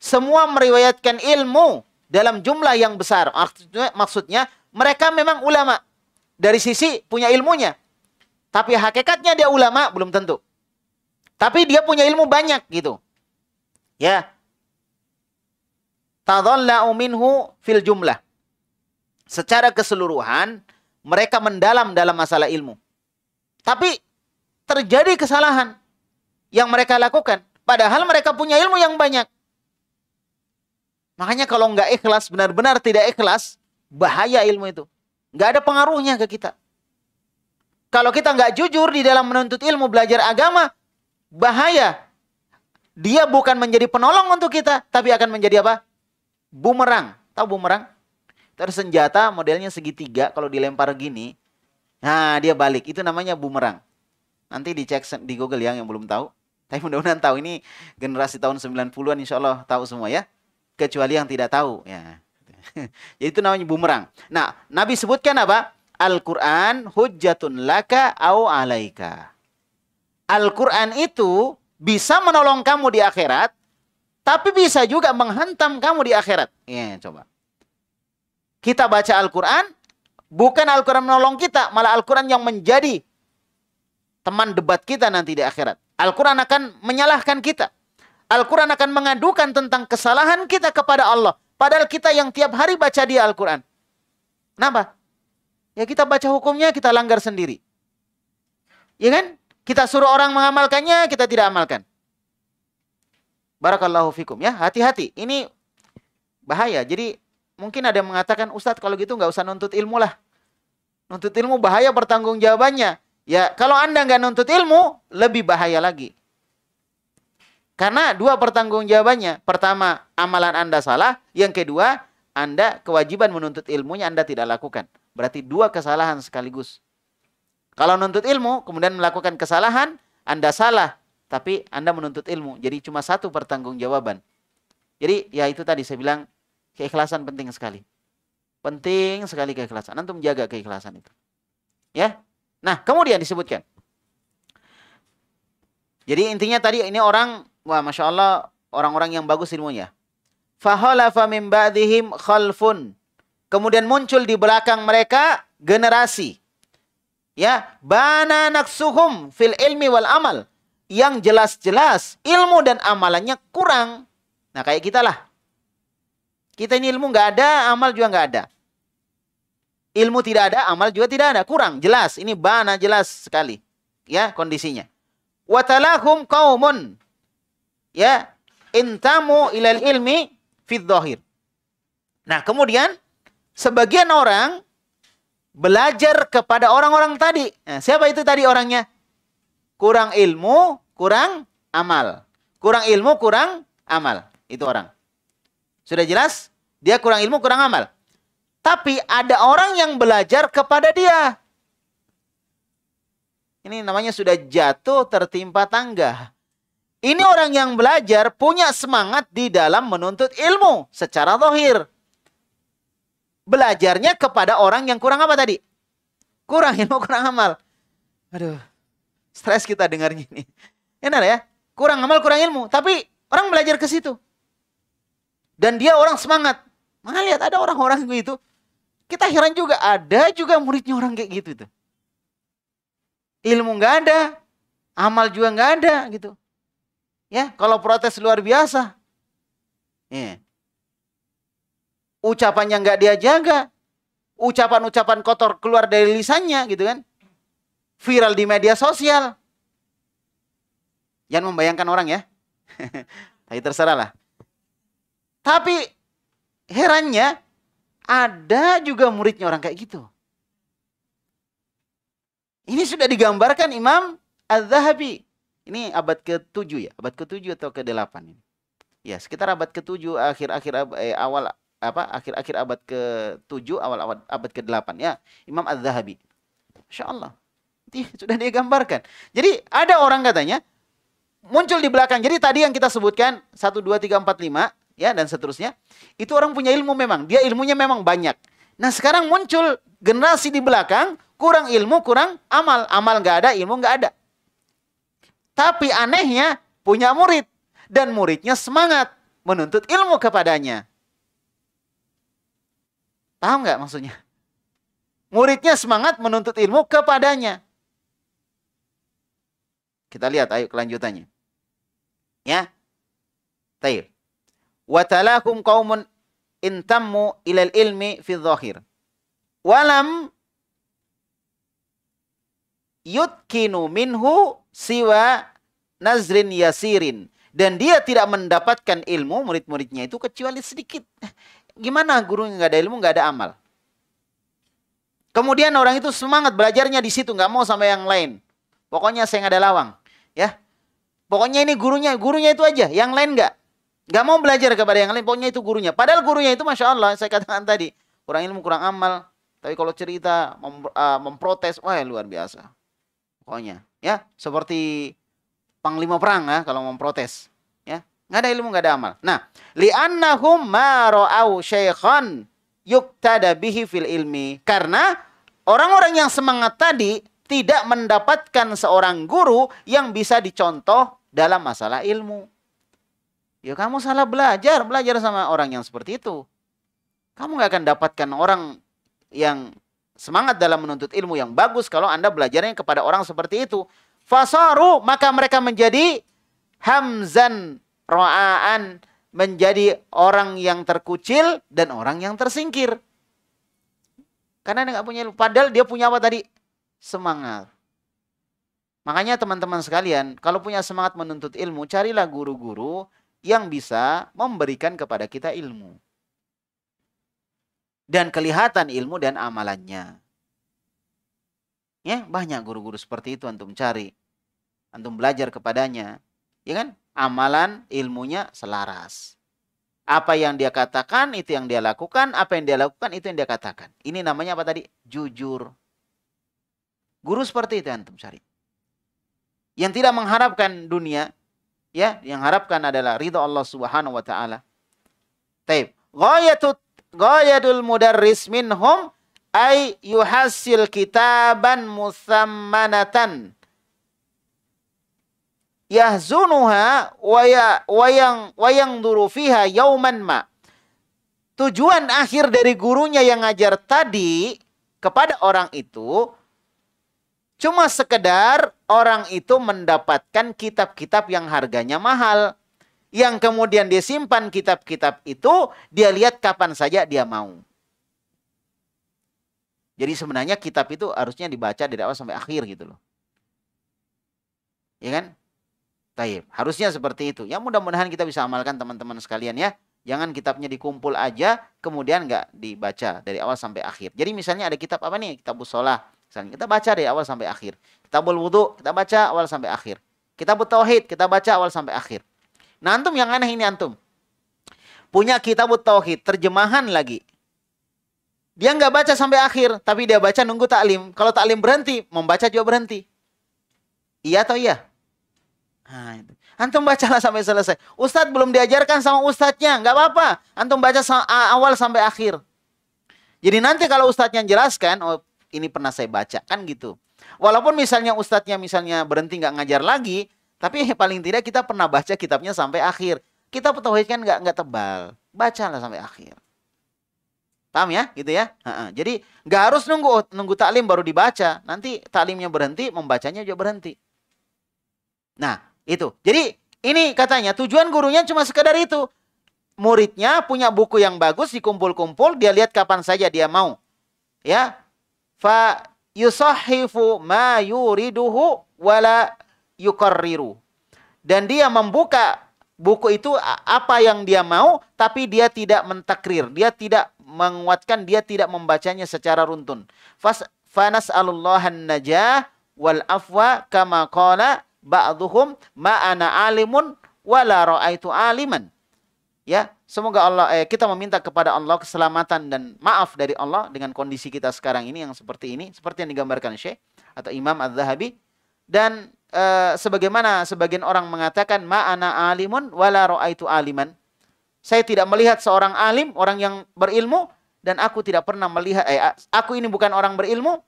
semua meriwayatkan ilmu dalam jumlah yang besar. Maksudnya, maksudnya mereka memang ulama dari sisi punya ilmunya. Tapi hakikatnya dia ulama belum tentu. Tapi dia punya ilmu banyak gitu. Ya. Tadallau minhu fil jumlah. Secara keseluruhan mereka mendalam dalam masalah ilmu. Tapi terjadi kesalahan yang mereka lakukan. Padahal mereka punya ilmu yang banyak. Makanya kalau nggak ikhlas, benar-benar tidak ikhlas, bahaya ilmu itu. Nggak ada pengaruhnya ke kita. Kalau kita nggak jujur di dalam menuntut ilmu, belajar agama, bahaya. Dia bukan menjadi penolong untuk kita, tapi akan menjadi apa? Bumerang. Tahu bumerang? Itu senjata modelnya segitiga, kalau dilempar gini, nah dia balik. Itu namanya bumerang. Nanti dicek di Google yang yang belum tahu. Tapi mudah-mudahan tahu ini generasi tahun 90-an insya Allah tahu semua ya kecuali yang tidak tahu ya. Jadi itu namanya bumerang. Nah, Nabi sebutkan apa? Al-Qur'an hujjatun laka au alaika. Al-Qur'an itu bisa menolong kamu di akhirat, tapi bisa juga menghantam kamu di akhirat. Ya, coba. Kita baca Al-Qur'an, bukan Al-Qur'an menolong kita, malah Al-Qur'an yang menjadi teman debat kita nanti di akhirat. Al-Qur'an akan menyalahkan kita. Al-Quran akan mengadukan tentang kesalahan kita kepada Allah. Padahal kita yang tiap hari baca dia Al-Quran. Kenapa? Ya kita baca hukumnya, kita langgar sendiri. Ya kan? Kita suruh orang mengamalkannya, kita tidak amalkan. Barakallahu fikum ya. Hati-hati. Ini bahaya. Jadi mungkin ada yang mengatakan, Ustadz kalau gitu nggak usah nuntut ilmu lah. Nuntut ilmu bahaya pertanggung jawabannya. Ya kalau Anda nggak nuntut ilmu, lebih bahaya lagi. Karena dua pertanggungjawabannya. Pertama, amalan Anda salah. Yang kedua, Anda kewajiban menuntut ilmunya Anda tidak lakukan. Berarti dua kesalahan sekaligus. Kalau menuntut ilmu, kemudian melakukan kesalahan, Anda salah. Tapi Anda menuntut ilmu. Jadi cuma satu pertanggungjawaban. Jadi ya itu tadi saya bilang, keikhlasan penting sekali. Penting sekali keikhlasan. Antum menjaga keikhlasan itu. Ya. Nah, kemudian disebutkan. Jadi intinya tadi ini orang wah masya Allah orang-orang yang bagus ilmunya. Fahalafa min ba'dihim khalfun. Kemudian muncul di belakang mereka generasi. Ya, bana naksuhum fil ilmi wal amal. Yang jelas-jelas ilmu dan amalannya kurang. Nah kayak kita lah. Kita ini ilmu nggak ada, amal juga nggak ada. Ilmu tidak ada, amal juga tidak ada. Kurang, jelas. Ini bana jelas sekali. Ya, kondisinya. Watalahum kaumun ya intamu ilal ilmi fid dhahir. Nah, kemudian sebagian orang belajar kepada orang-orang tadi. Nah, siapa itu tadi orangnya? Kurang ilmu, kurang amal. Kurang ilmu, kurang amal. Itu orang. Sudah jelas? Dia kurang ilmu, kurang amal. Tapi ada orang yang belajar kepada dia. Ini namanya sudah jatuh tertimpa tangga. Ini orang yang belajar punya semangat di dalam menuntut ilmu secara zahir. Belajarnya kepada orang yang kurang apa tadi? Kurang ilmu, kurang amal. Aduh, stres kita dengarnya ini. Enak ya? Kurang amal, kurang ilmu. Tapi orang belajar ke situ. Dan dia orang semangat. Mana lihat ada orang-orang begitu. Kita heran juga ada juga muridnya orang kayak gitu tuh. Ilmu nggak ada, amal juga nggak ada gitu Ya, kalau protes luar biasa. Ya. Ucapannya nggak dia jaga. Ucapan-ucapan kotor keluar dari lisannya gitu kan. Viral di media sosial. Jangan membayangkan orang ya. Tapi terserah lah. Tapi herannya ada juga muridnya orang kayak gitu. Ini sudah digambarkan Imam Al-Zahabi. Ini abad ke-7 ya? Abad ke-7 atau ke-8 ini? Ya, sekitar abad ke-7 akhir-akhir eh, awal apa? Akhir-akhir abad ke-7 awal abad, abad ke-8 ya. Imam Az-Zahabi. Masyaallah. Sudah dia gambarkan. Jadi ada orang katanya muncul di belakang. Jadi tadi yang kita sebutkan 1 2 3 4 5 ya dan seterusnya. Itu orang punya ilmu memang. Dia ilmunya memang banyak. Nah, sekarang muncul generasi di belakang kurang ilmu, kurang amal. Amal nggak ada, ilmu nggak ada. Tapi anehnya punya murid dan muridnya semangat menuntut ilmu kepadanya. Paham nggak maksudnya? Muridnya semangat menuntut ilmu kepadanya. Kita lihat ayo kelanjutannya. Ya. Taib. Watalakum qaumun intammu ilal ilmi fi dhahir. Walam yutkinu minhu siwa nazrin yasirin. Dan dia tidak mendapatkan ilmu murid-muridnya itu kecuali sedikit. Gimana guru nggak ada ilmu, nggak ada amal. Kemudian orang itu semangat belajarnya di situ, nggak mau sama yang lain. Pokoknya saya nggak ada lawang, ya. Pokoknya ini gurunya, gurunya itu aja, yang lain nggak. Nggak mau belajar kepada yang lain, pokoknya itu gurunya. Padahal gurunya itu masya Allah, saya katakan tadi, kurang ilmu, kurang amal. Tapi kalau cerita mem, uh, memprotes, wah luar biasa pokoknya ya seperti panglima perang ya kalau memprotes ya nggak ada ilmu nggak ada amal nah annahum ma ra'au syaikhan yuktada bihi fil ilmi karena orang-orang yang semangat tadi tidak mendapatkan seorang guru yang bisa dicontoh dalam masalah ilmu ya kamu salah belajar belajar sama orang yang seperti itu kamu nggak akan dapatkan orang yang semangat dalam menuntut ilmu yang bagus kalau Anda belajarnya kepada orang seperti itu. Fasaru, maka mereka menjadi hamzan ro'aan, menjadi orang yang terkucil dan orang yang tersingkir. Karena dia nggak punya ilmu. Padahal dia punya apa tadi? Semangat. Makanya teman-teman sekalian, kalau punya semangat menuntut ilmu, carilah guru-guru yang bisa memberikan kepada kita ilmu dan kelihatan ilmu dan amalannya. Ya, banyak guru-guru seperti itu antum cari. Antum belajar kepadanya, ya kan? Amalan ilmunya selaras. Apa yang dia katakan itu yang dia lakukan, apa yang dia lakukan itu yang dia katakan. Ini namanya apa tadi? Jujur. Guru seperti itu antum cari. Yang tidak mengharapkan dunia, ya, yang harapkan adalah ridha Allah Subhanahu wa taala. Taib. Ghayatut Goyadul mudarris minhum ay yuhasil kitaban musammanatan yahzunuha waya wayang wayang durufiha yauman ma. Tujuan akhir dari gurunya yang ngajar tadi kepada orang itu cuma sekedar orang itu mendapatkan kitab-kitab yang harganya mahal yang kemudian dia simpan kitab-kitab itu, dia lihat kapan saja dia mau. Jadi sebenarnya kitab itu harusnya dibaca dari awal sampai akhir gitu loh. Ya kan? Taib. Harusnya seperti itu. Ya mudah-mudahan kita bisa amalkan teman-teman sekalian ya. Jangan kitabnya dikumpul aja, kemudian nggak dibaca dari awal sampai akhir. Jadi misalnya ada kitab apa nih? Kitab sholah. Misalnya kita baca dari awal sampai akhir. Kitab wudhu, kita baca awal sampai akhir. Kitab tauhid, kita baca awal sampai akhir. Nah antum yang aneh ini antum. Punya kitab tauhid, terjemahan lagi. Dia nggak baca sampai akhir, tapi dia baca nunggu taklim. Kalau taklim berhenti, membaca juga berhenti. Iya atau iya? Nah, itu. Antum bacalah sampai selesai. Ustadz belum diajarkan sama ustadznya, nggak apa-apa. Antum baca awal sampai akhir. Jadi nanti kalau ustadznya jelaskan, oh ini pernah saya baca, kan gitu. Walaupun misalnya ustadznya misalnya berhenti nggak ngajar lagi, tapi paling tidak kita pernah baca kitabnya sampai akhir. Kita tauhid kan nggak nggak tebal, bacalah sampai akhir. Paham ya? Gitu ya. Ha -ha. Jadi nggak harus nunggu nunggu taklim baru dibaca. Nanti taklimnya berhenti, membacanya juga berhenti. Nah itu. Jadi ini katanya tujuan gurunya cuma sekedar itu. Muridnya punya buku yang bagus dikumpul-kumpul, dia lihat kapan saja dia mau. Ya. Fa yusahifu ma yuriduhu wala yukarriru. Dan dia membuka buku itu apa yang dia mau, tapi dia tidak mentakrir. Dia tidak menguatkan, dia tidak membacanya secara runtun. Fas, najah wal afwa kama qala ba'duhum ma'ana alimun wala ra'aitu aliman. Ya, semoga Allah eh, kita meminta kepada Allah keselamatan dan maaf dari Allah dengan kondisi kita sekarang ini yang seperti ini, seperti yang digambarkan Syekh atau Imam Az-Zahabi dan Eh, sebagaimana sebagian orang mengatakan ma'ana alimun wala ra'aitu aliman. Saya tidak melihat seorang alim, orang yang berilmu dan aku tidak pernah melihat eh aku ini bukan orang berilmu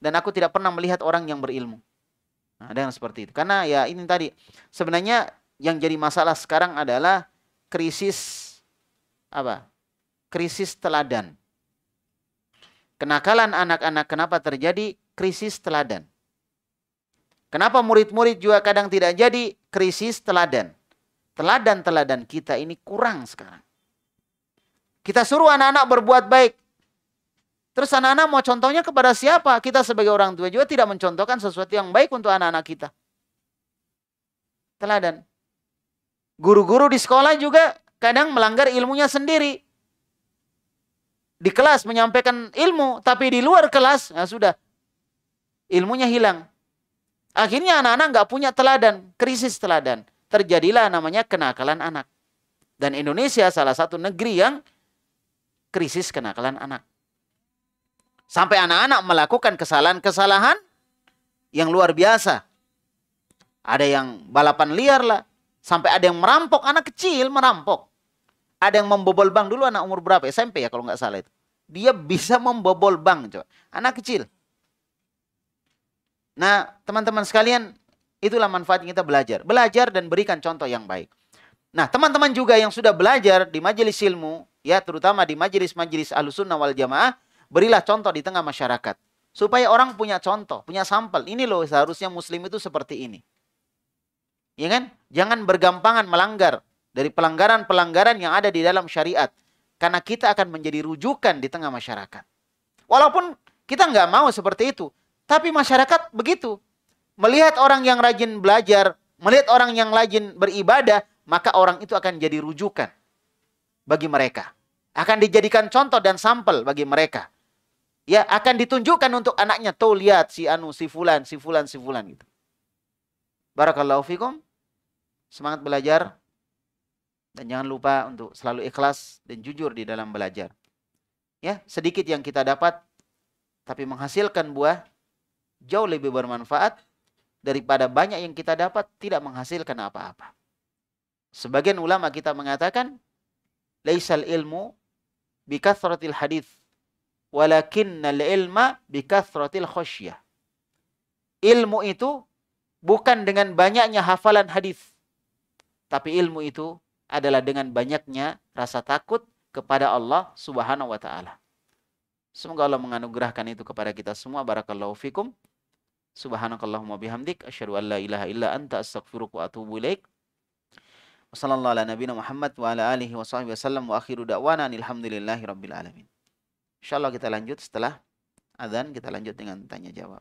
dan aku tidak pernah melihat orang yang berilmu. Nah, ada yang seperti itu. Karena ya ini tadi sebenarnya yang jadi masalah sekarang adalah krisis apa? Krisis teladan. Kenakalan anak-anak kenapa terjadi krisis teladan? Kenapa murid-murid juga kadang tidak jadi krisis teladan? Teladan-teladan kita ini kurang sekarang. Kita suruh anak-anak berbuat baik. Terus anak-anak mau contohnya kepada siapa? Kita sebagai orang tua juga tidak mencontohkan sesuatu yang baik untuk anak-anak kita. Teladan. Guru-guru di sekolah juga kadang melanggar ilmunya sendiri. Di kelas menyampaikan ilmu, tapi di luar kelas, ya sudah. Ilmunya hilang Akhirnya anak-anak nggak punya teladan, krisis teladan. Terjadilah namanya kenakalan anak. Dan Indonesia salah satu negeri yang krisis kenakalan anak. Sampai anak-anak melakukan kesalahan-kesalahan yang luar biasa. Ada yang balapan liar lah. Sampai ada yang merampok anak kecil merampok. Ada yang membobol bank dulu anak umur berapa SMP ya kalau nggak salah itu. Dia bisa membobol bank coba. Anak kecil Nah, teman-teman sekalian, itulah manfaat kita belajar. Belajar dan berikan contoh yang baik. Nah, teman-teman juga yang sudah belajar di majelis ilmu, ya terutama di majelis-majelis alusunnah wal jamaah, berilah contoh di tengah masyarakat. Supaya orang punya contoh, punya sampel. Ini loh seharusnya muslim itu seperti ini. Ya kan? Jangan bergampangan melanggar dari pelanggaran-pelanggaran yang ada di dalam syariat. Karena kita akan menjadi rujukan di tengah masyarakat. Walaupun kita nggak mau seperti itu. Tapi masyarakat begitu. Melihat orang yang rajin belajar, melihat orang yang rajin beribadah, maka orang itu akan jadi rujukan bagi mereka. Akan dijadikan contoh dan sampel bagi mereka. Ya, akan ditunjukkan untuk anaknya. Tuh lihat si Anu, si Fulan, si Fulan, si Fulan gitu. Barakallahu fikum. Semangat belajar. Dan jangan lupa untuk selalu ikhlas dan jujur di dalam belajar. Ya, sedikit yang kita dapat tapi menghasilkan buah jauh lebih bermanfaat daripada banyak yang kita dapat tidak menghasilkan apa-apa. Sebagian ulama kita mengatakan laisal ilmu kathratil hadis walakinnal ilma kathratil khosyah. Ilmu itu bukan dengan banyaknya hafalan hadis, tapi ilmu itu adalah dengan banyaknya rasa takut kepada Allah Subhanahu wa taala. Semoga Allah menganugerahkan itu kepada kita semua. Barakallahu fikum. Subhanakallahumma bihamdik asyhadu an la ilaha illa anta astaghfiruka wa atubu ilaik. Wassallallahu ala nabiyina Muhammad wa ala alihi wa sahbihi wasallam wa akhiru da'wana alhamdulillahi rabbil alamin. Insyaallah kita lanjut setelah azan kita lanjut dengan tanya jawab.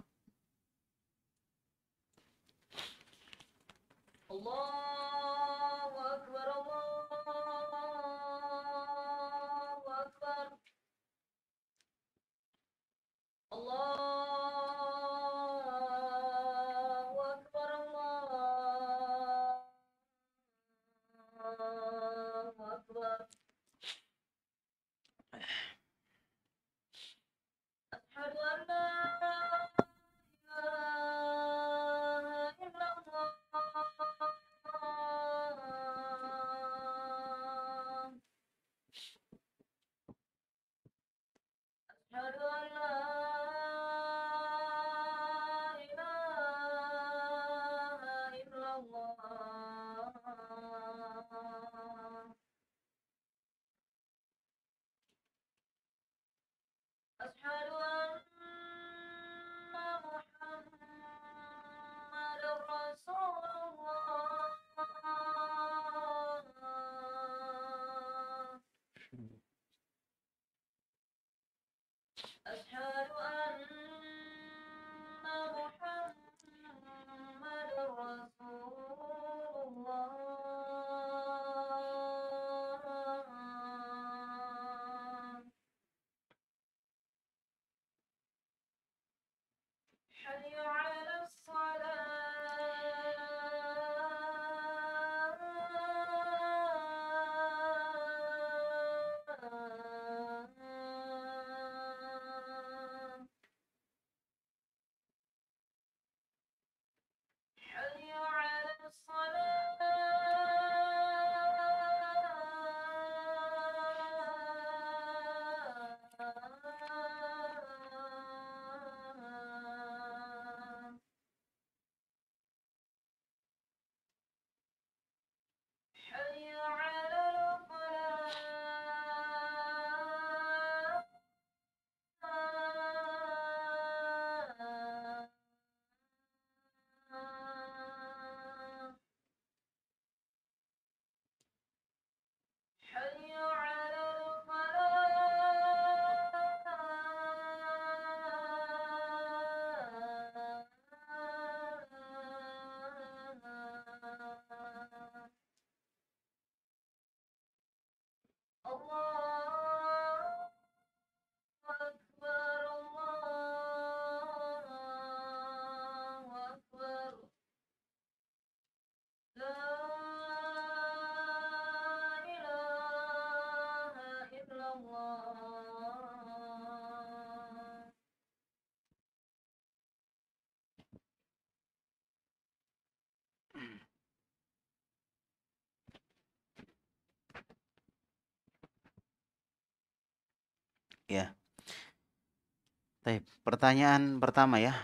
Baik, pertanyaan pertama ya.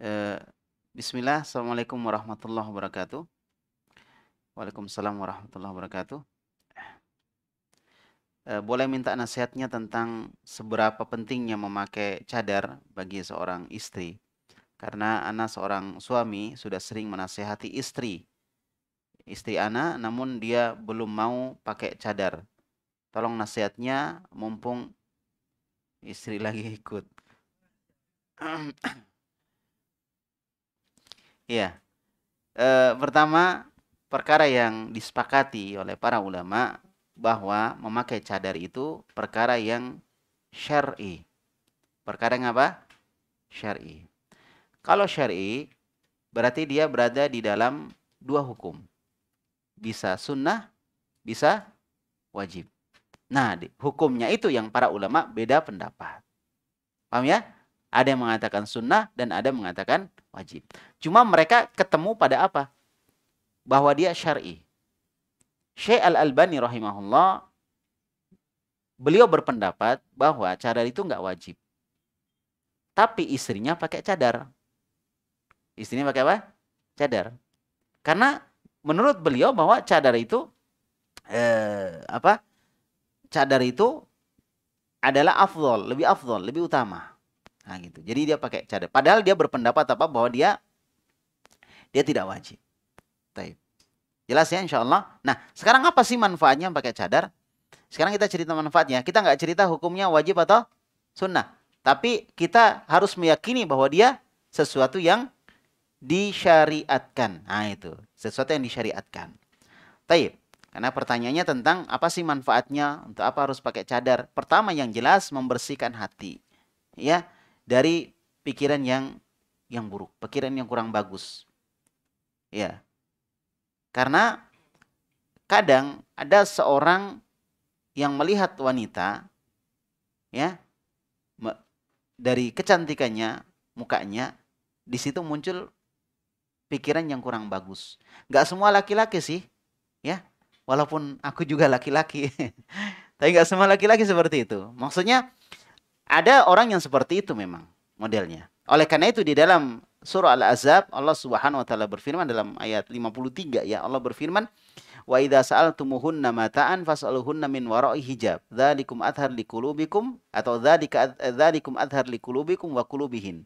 Eh, bismillah, Assalamualaikum warahmatullahi wabarakatuh. Waalaikumsalam warahmatullahi wabarakatuh. Eh, boleh minta nasihatnya tentang seberapa pentingnya memakai cadar bagi seorang istri? Karena anak seorang suami sudah sering menasehati istri. Istri anak, namun dia belum mau pakai cadar tolong nasihatnya mumpung istri lagi ikut Iya. E, pertama, perkara yang disepakati oleh para ulama bahwa memakai cadar itu perkara yang syar'i. Perkara yang apa? Syar'i. Kalau syar'i berarti dia berada di dalam dua hukum. Bisa sunnah, bisa wajib. Nah, di, hukumnya itu yang para ulama beda pendapat. Paham ya? Ada yang mengatakan sunnah dan ada yang mengatakan wajib. Cuma mereka ketemu pada apa? Bahwa dia syar'i. Syekh Al-Albani rahimahullah beliau berpendapat bahwa cadar itu nggak wajib. Tapi istrinya pakai cadar. Istrinya pakai apa? Cadar. Karena menurut beliau bahwa cadar itu eh, apa? cadar itu adalah afdol, lebih afdol, lebih utama. Nah gitu. Jadi dia pakai cadar. Padahal dia berpendapat apa bahwa dia dia tidak wajib. Taib. Jelas ya insya Allah. Nah sekarang apa sih manfaatnya pakai cadar? Sekarang kita cerita manfaatnya. Kita nggak cerita hukumnya wajib atau sunnah. Tapi kita harus meyakini bahwa dia sesuatu yang disyariatkan. Nah itu. Sesuatu yang disyariatkan. Taib. Karena pertanyaannya tentang apa sih manfaatnya, untuk apa harus pakai cadar? Pertama yang jelas membersihkan hati. Ya, dari pikiran yang yang buruk, pikiran yang kurang bagus. Ya. Karena kadang ada seorang yang melihat wanita ya dari kecantikannya, mukanya, di situ muncul pikiran yang kurang bagus. Gak semua laki-laki sih, ya walaupun aku juga laki-laki. Tapi nggak semua laki-laki seperti itu. Maksudnya ada orang yang seperti itu memang modelnya. Oleh karena itu di dalam surah Al-Azab Allah Subhanahu wa taala berfirman dalam ayat 53 ya Allah berfirman wa idza sa'altumuhunna mata'an fas'aluhunna min wara'i hijab dzalikum athhar liqulubikum atau dzalika dzalikum athhar liqulubikum wa qulubihin.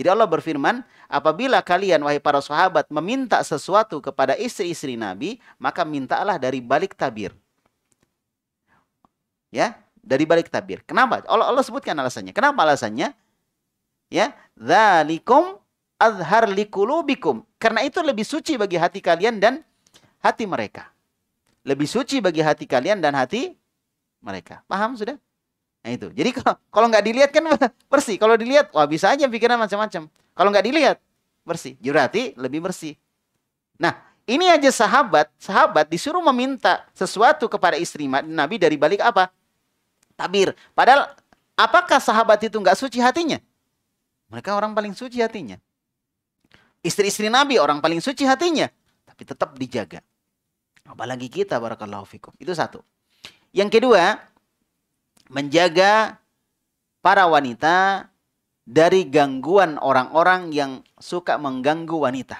Jadi Allah berfirman, apabila kalian wahai para sahabat meminta sesuatu kepada istri-istri Nabi, maka mintalah dari balik tabir. Ya, dari balik tabir. Kenapa? Allah Allah sebutkan alasannya. Kenapa alasannya? Ya, dzalikum azhar likulubikum. Karena itu lebih suci bagi hati kalian dan hati mereka. Lebih suci bagi hati kalian dan hati mereka. Paham sudah? Nah itu. Jadi kalau kalau nggak dilihat kan bersih. Kalau dilihat, wah bisa aja pikiran macam-macam. Kalau nggak dilihat, bersih. Jurati lebih bersih. Nah, ini aja sahabat, sahabat disuruh meminta sesuatu kepada istri Nabi dari balik apa? Tabir. Padahal apakah sahabat itu nggak suci hatinya? Mereka orang paling suci hatinya. Istri-istri Nabi orang paling suci hatinya, tapi tetap dijaga. Apalagi kita barakallahu fikum. Itu satu. Yang kedua, menjaga para wanita dari gangguan orang-orang yang suka mengganggu wanita.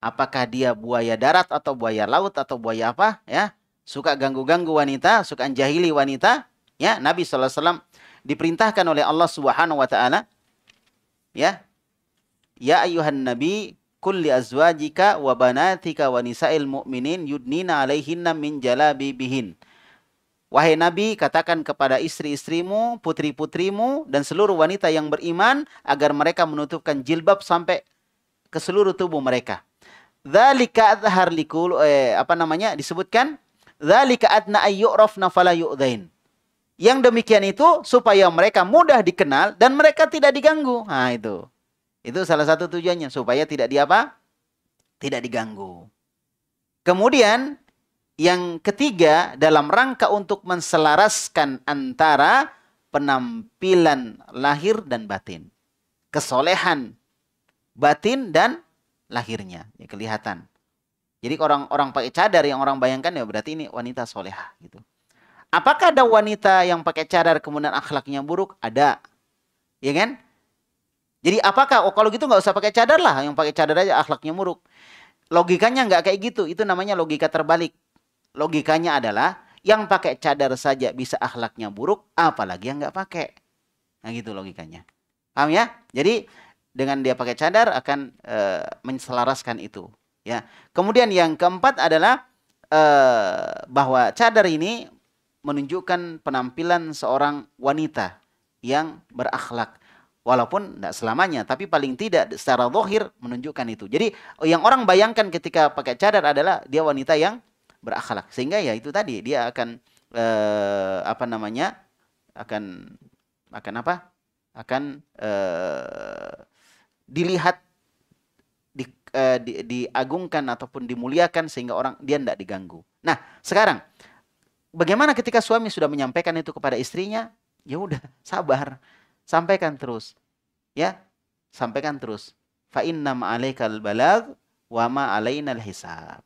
Apakah dia buaya darat atau buaya laut atau buaya apa ya? Suka ganggu-ganggu wanita, suka jahili wanita, ya Nabi sallallahu alaihi wasallam diperintahkan oleh Allah Subhanahu wa taala ya. Ya ayuhan nabi kulli li azwajika wa banatika wa nisa'il mu'minin yudnina alaihinna min jalabi bihin. Wahai Nabi, katakan kepada istri-istrimu, putri-putrimu, dan seluruh wanita yang beriman agar mereka menutupkan jilbab sampai ke seluruh tubuh mereka. Zalika adhar likul eh, apa namanya disebutkan Zalika adna ayyurafna nafala yu'dain. Yang demikian itu supaya mereka mudah dikenal dan mereka tidak diganggu. Nah, itu. Itu salah satu tujuannya supaya tidak diapa? Tidak diganggu. Kemudian yang ketiga, dalam rangka untuk menselaraskan antara penampilan lahir dan batin. Kesolehan batin dan lahirnya, ya kelihatan. Jadi orang-orang pakai cadar yang orang bayangkan ya berarti ini wanita soleha gitu. Apakah ada wanita yang pakai cadar kemudian akhlaknya buruk? Ada. Ya kan? Jadi apakah oh kalau gitu nggak usah pakai cadar lah, yang pakai cadar aja akhlaknya buruk. Logikanya nggak kayak gitu, itu namanya logika terbalik Logikanya adalah yang pakai cadar saja bisa akhlaknya buruk, apalagi yang nggak pakai. Nah gitu logikanya. Paham ya? Jadi dengan dia pakai cadar akan e, menselaraskan itu. Ya. Kemudian yang keempat adalah e, bahwa cadar ini menunjukkan penampilan seorang wanita yang berakhlak. Walaupun tidak selamanya, tapi paling tidak secara zohir menunjukkan itu. Jadi yang orang bayangkan ketika pakai cadar adalah dia wanita yang berakhlak. Sehingga ya itu tadi dia akan eh, apa namanya? akan akan apa? akan eh, dilihat di, eh, di, diagungkan ataupun dimuliakan sehingga orang dia tidak diganggu. Nah, sekarang bagaimana ketika suami sudah menyampaikan itu kepada istrinya? Ya udah, sabar. Sampaikan terus. Ya, sampaikan terus. Fa ma'alaikal balag wa hisab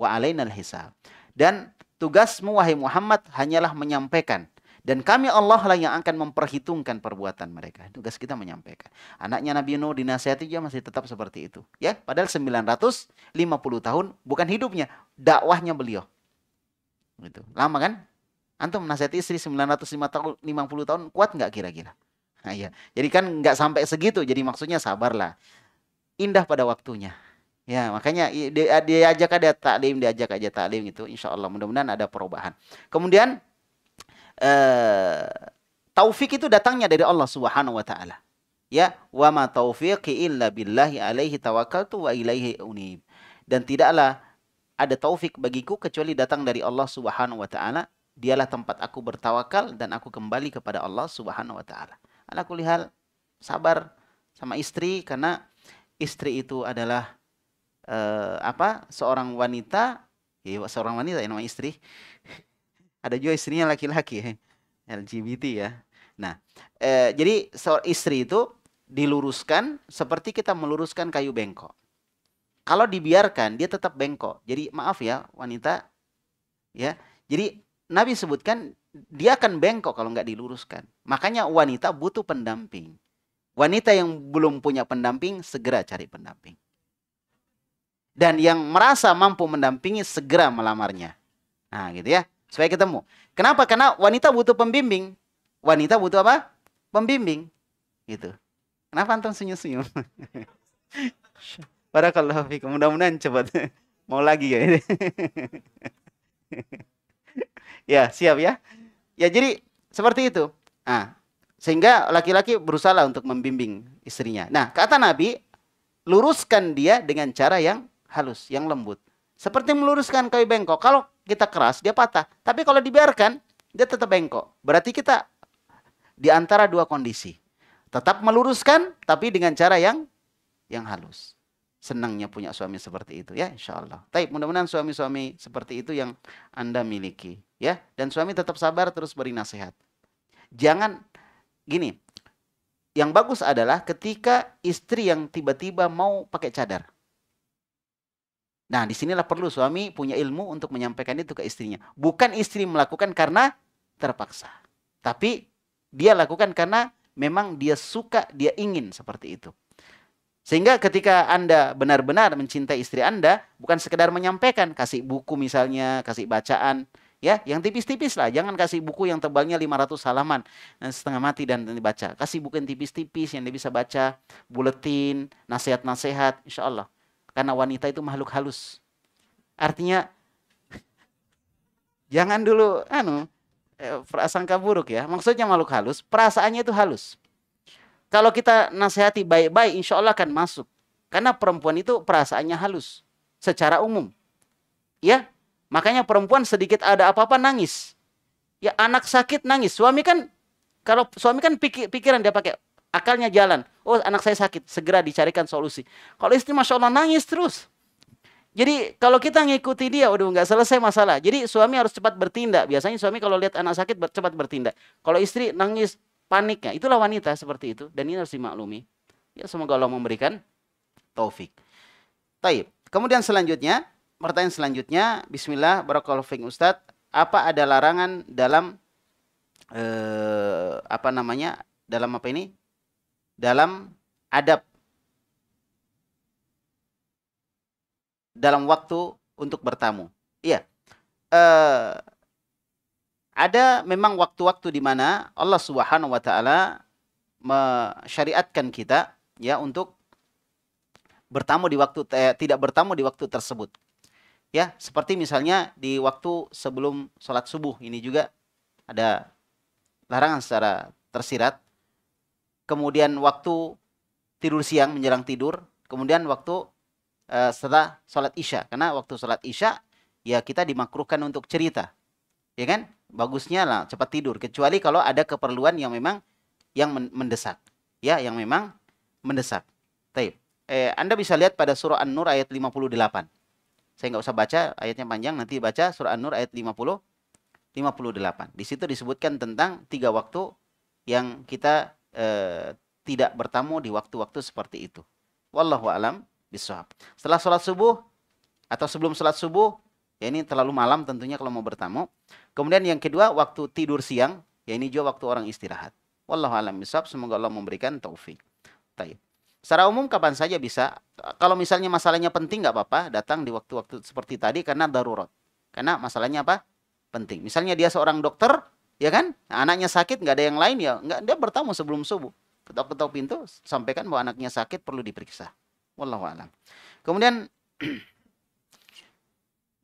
wa alainal hisab. Dan tugasmu wahai Muhammad hanyalah menyampaikan dan kami Allah lah yang akan memperhitungkan perbuatan mereka. Tugas kita menyampaikan. Anaknya Nabi Nuh dinasihati dia masih tetap seperti itu. Ya, padahal 950 tahun bukan hidupnya, dakwahnya beliau. Gitu. Lama kan? Antum menasihati istri 950 tahun, 50 tahun kuat nggak kira-kira? Nah, ya. Jadi kan nggak sampai segitu. Jadi maksudnya sabarlah. Indah pada waktunya. Ya, makanya dia, diajak ada taklim, diajak aja taklim gitu. Insya Allah mudah-mudahan ada perubahan. Kemudian eh, taufik itu datangnya dari Allah Subhanahu wa taala. Ya, wa ma taufiqi illa billahi alaihi tawakkaltu wa ilaihi unib. Dan tidaklah ada taufik bagiku kecuali datang dari Allah Subhanahu wa taala. Dialah tempat aku bertawakal dan aku kembali kepada Allah Subhanahu wa taala. Ala kulihal sabar sama istri karena istri itu adalah eh, apa seorang wanita ya, seorang wanita yang namanya istri ada juga istrinya laki-laki LGBT ya nah eh, jadi seorang istri itu diluruskan seperti kita meluruskan kayu bengkok kalau dibiarkan dia tetap bengkok jadi maaf ya wanita ya jadi Nabi sebutkan dia akan bengkok kalau nggak diluruskan makanya wanita butuh pendamping wanita yang belum punya pendamping segera cari pendamping dan yang merasa mampu mendampingi segera melamarnya. Nah, gitu ya. Supaya ketemu. Kenapa? Karena wanita butuh pembimbing. Wanita butuh apa? Pembimbing. Gitu. Kenapa antum senyum-senyum? Barakallahu fikum. Mudah-mudahan cepat mau lagi ya. ya, siap ya. Ya, jadi seperti itu. Nah, sehingga laki-laki berusaha untuk membimbing istrinya. Nah, kata Nabi, luruskan dia dengan cara yang halus, yang lembut. Seperti meluruskan kayu bengkok. Kalau kita keras, dia patah. Tapi kalau dibiarkan, dia tetap bengkok. Berarti kita di antara dua kondisi. Tetap meluruskan, tapi dengan cara yang yang halus. Senangnya punya suami seperti itu ya insya Allah. Tapi mudah-mudahan suami-suami seperti itu yang Anda miliki ya. Dan suami tetap sabar terus beri nasihat. Jangan gini, yang bagus adalah ketika istri yang tiba-tiba mau pakai cadar. Nah, disinilah perlu suami punya ilmu untuk menyampaikan itu ke istrinya. Bukan istri melakukan karena terpaksa. Tapi dia lakukan karena memang dia suka, dia ingin seperti itu. Sehingga ketika Anda benar-benar mencintai istri Anda, bukan sekedar menyampaikan, kasih buku misalnya, kasih bacaan, ya, yang tipis-tipis lah. Jangan kasih buku yang tebalnya 500 halaman, eh, setengah mati dan dibaca. Kasih buku yang tipis-tipis yang dia bisa baca, buletin, nasihat-nasihat, insyaallah karena wanita itu makhluk halus. Artinya jangan dulu anu eh, prasangka buruk ya. Maksudnya makhluk halus, perasaannya itu halus. Kalau kita nasihati baik-baik, insya Allah akan masuk. Karena perempuan itu perasaannya halus secara umum. Ya, makanya perempuan sedikit ada apa-apa nangis. Ya anak sakit nangis. Suami kan kalau suami kan pikir, pikiran dia pakai akalnya jalan. Oh anak saya sakit, segera dicarikan solusi. Kalau istri Masya Allah nangis terus. Jadi kalau kita ngikuti dia, udah nggak selesai masalah. Jadi suami harus cepat bertindak. Biasanya suami kalau lihat anak sakit cepat bertindak. Kalau istri nangis paniknya, itulah wanita seperti itu. Dan ini harus dimaklumi. Ya semoga Allah memberikan taufik. Taib. Kemudian selanjutnya, pertanyaan selanjutnya, Bismillah, Barakallahu Fik Ustadz, apa ada larangan dalam eh, apa namanya dalam apa ini dalam adab dalam waktu untuk bertamu. Iya. Uh, ada memang waktu-waktu di mana Allah Subhanahu wa taala mensyariatkan kita ya untuk bertamu di waktu eh, tidak bertamu di waktu tersebut. Ya, seperti misalnya di waktu sebelum sholat subuh ini juga ada larangan secara tersirat kemudian waktu tidur siang menjelang tidur, kemudian waktu uh, setelah sholat isya. Karena waktu sholat isya ya kita dimakruhkan untuk cerita, ya kan? Bagusnya lah cepat tidur, kecuali kalau ada keperluan yang memang yang mendesak, ya, yang memang mendesak. Taib. Eh, anda bisa lihat pada surah An-Nur ayat 58. Saya nggak usah baca ayatnya panjang, nanti baca surah An-Nur ayat 50 58. Di situ disebutkan tentang tiga waktu yang kita Eh, tidak bertamu di waktu-waktu seperti itu. Wallahu alam bisawab. Setelah sholat subuh atau sebelum sholat subuh, ya ini terlalu malam tentunya kalau mau bertamu. Kemudian yang kedua waktu tidur siang, ya ini juga waktu orang istirahat. Wallahu alam bisawab. Semoga Allah memberikan taufik. Taib. Secara umum kapan saja bisa. Kalau misalnya masalahnya penting nggak apa-apa, datang di waktu-waktu seperti tadi karena darurat. Karena masalahnya apa? Penting. Misalnya dia seorang dokter, ya kan anaknya sakit nggak ada yang lain ya nggak dia bertamu sebelum subuh ketok-ketok pintu sampaikan bahwa anaknya sakit perlu diperiksa wallahu alam kemudian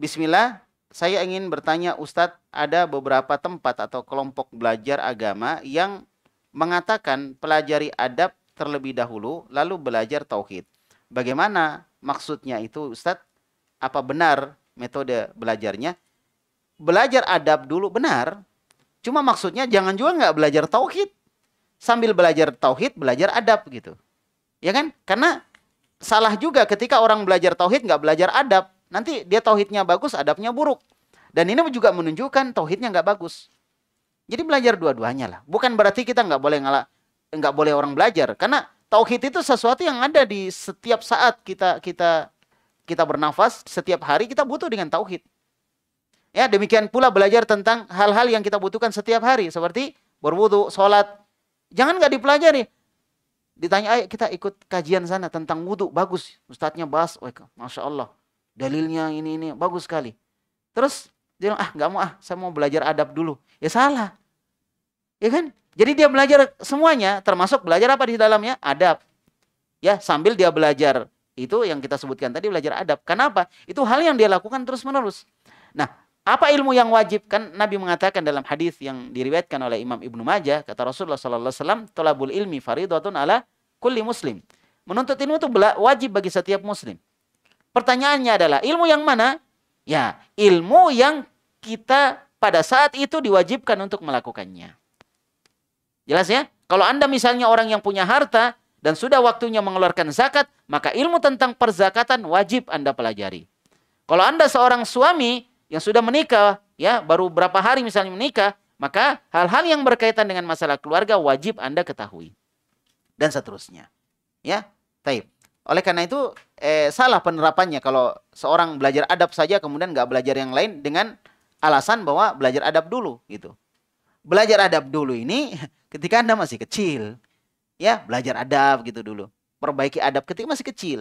Bismillah saya ingin bertanya Ustadz ada beberapa tempat atau kelompok belajar agama yang mengatakan pelajari adab terlebih dahulu lalu belajar tauhid bagaimana maksudnya itu Ustadz apa benar metode belajarnya belajar adab dulu benar Cuma maksudnya jangan juga nggak belajar tauhid. Sambil belajar tauhid, belajar adab gitu. Ya kan? Karena salah juga ketika orang belajar tauhid nggak belajar adab. Nanti dia tauhidnya bagus, adabnya buruk. Dan ini juga menunjukkan tauhidnya nggak bagus. Jadi belajar dua-duanya lah. Bukan berarti kita nggak boleh ngalah, nggak boleh orang belajar. Karena tauhid itu sesuatu yang ada di setiap saat kita kita kita bernafas, setiap hari kita butuh dengan tauhid. Ya, demikian pula belajar tentang hal-hal yang kita butuhkan setiap hari seperti berwudu, sholat. Jangan nggak dipelajari. Ditanya, ayo kita ikut kajian sana tentang wudhu Bagus. Ustadznya bahas, Masya Allah. Dalilnya ini, ini. Bagus sekali. Terus dia bilang, ah nggak mau ah, saya mau belajar adab dulu. Ya salah. Ya kan? Jadi dia belajar semuanya, termasuk belajar apa di dalamnya? Adab. Ya, sambil dia belajar. Itu yang kita sebutkan tadi, belajar adab. Kenapa? Itu hal yang dia lakukan terus-menerus. Nah, apa ilmu yang wajib? Kan Nabi mengatakan dalam hadis yang diriwayatkan oleh Imam Ibnu Majah, kata Rasulullah sallallahu alaihi wasallam, "Thalabul ilmi fariidatun ala kulli muslim." Menuntut ilmu itu wajib bagi setiap muslim. Pertanyaannya adalah, ilmu yang mana? Ya, ilmu yang kita pada saat itu diwajibkan untuk melakukannya. Jelas ya? Kalau Anda misalnya orang yang punya harta dan sudah waktunya mengeluarkan zakat, maka ilmu tentang perzakatan wajib Anda pelajari. Kalau Anda seorang suami yang sudah menikah ya baru berapa hari misalnya menikah maka hal-hal yang berkaitan dengan masalah keluarga wajib Anda ketahui dan seterusnya ya taib oleh karena itu eh, salah penerapannya kalau seorang belajar adab saja kemudian nggak belajar yang lain dengan alasan bahwa belajar adab dulu gitu belajar adab dulu ini ketika Anda masih kecil ya belajar adab gitu dulu perbaiki adab ketika masih kecil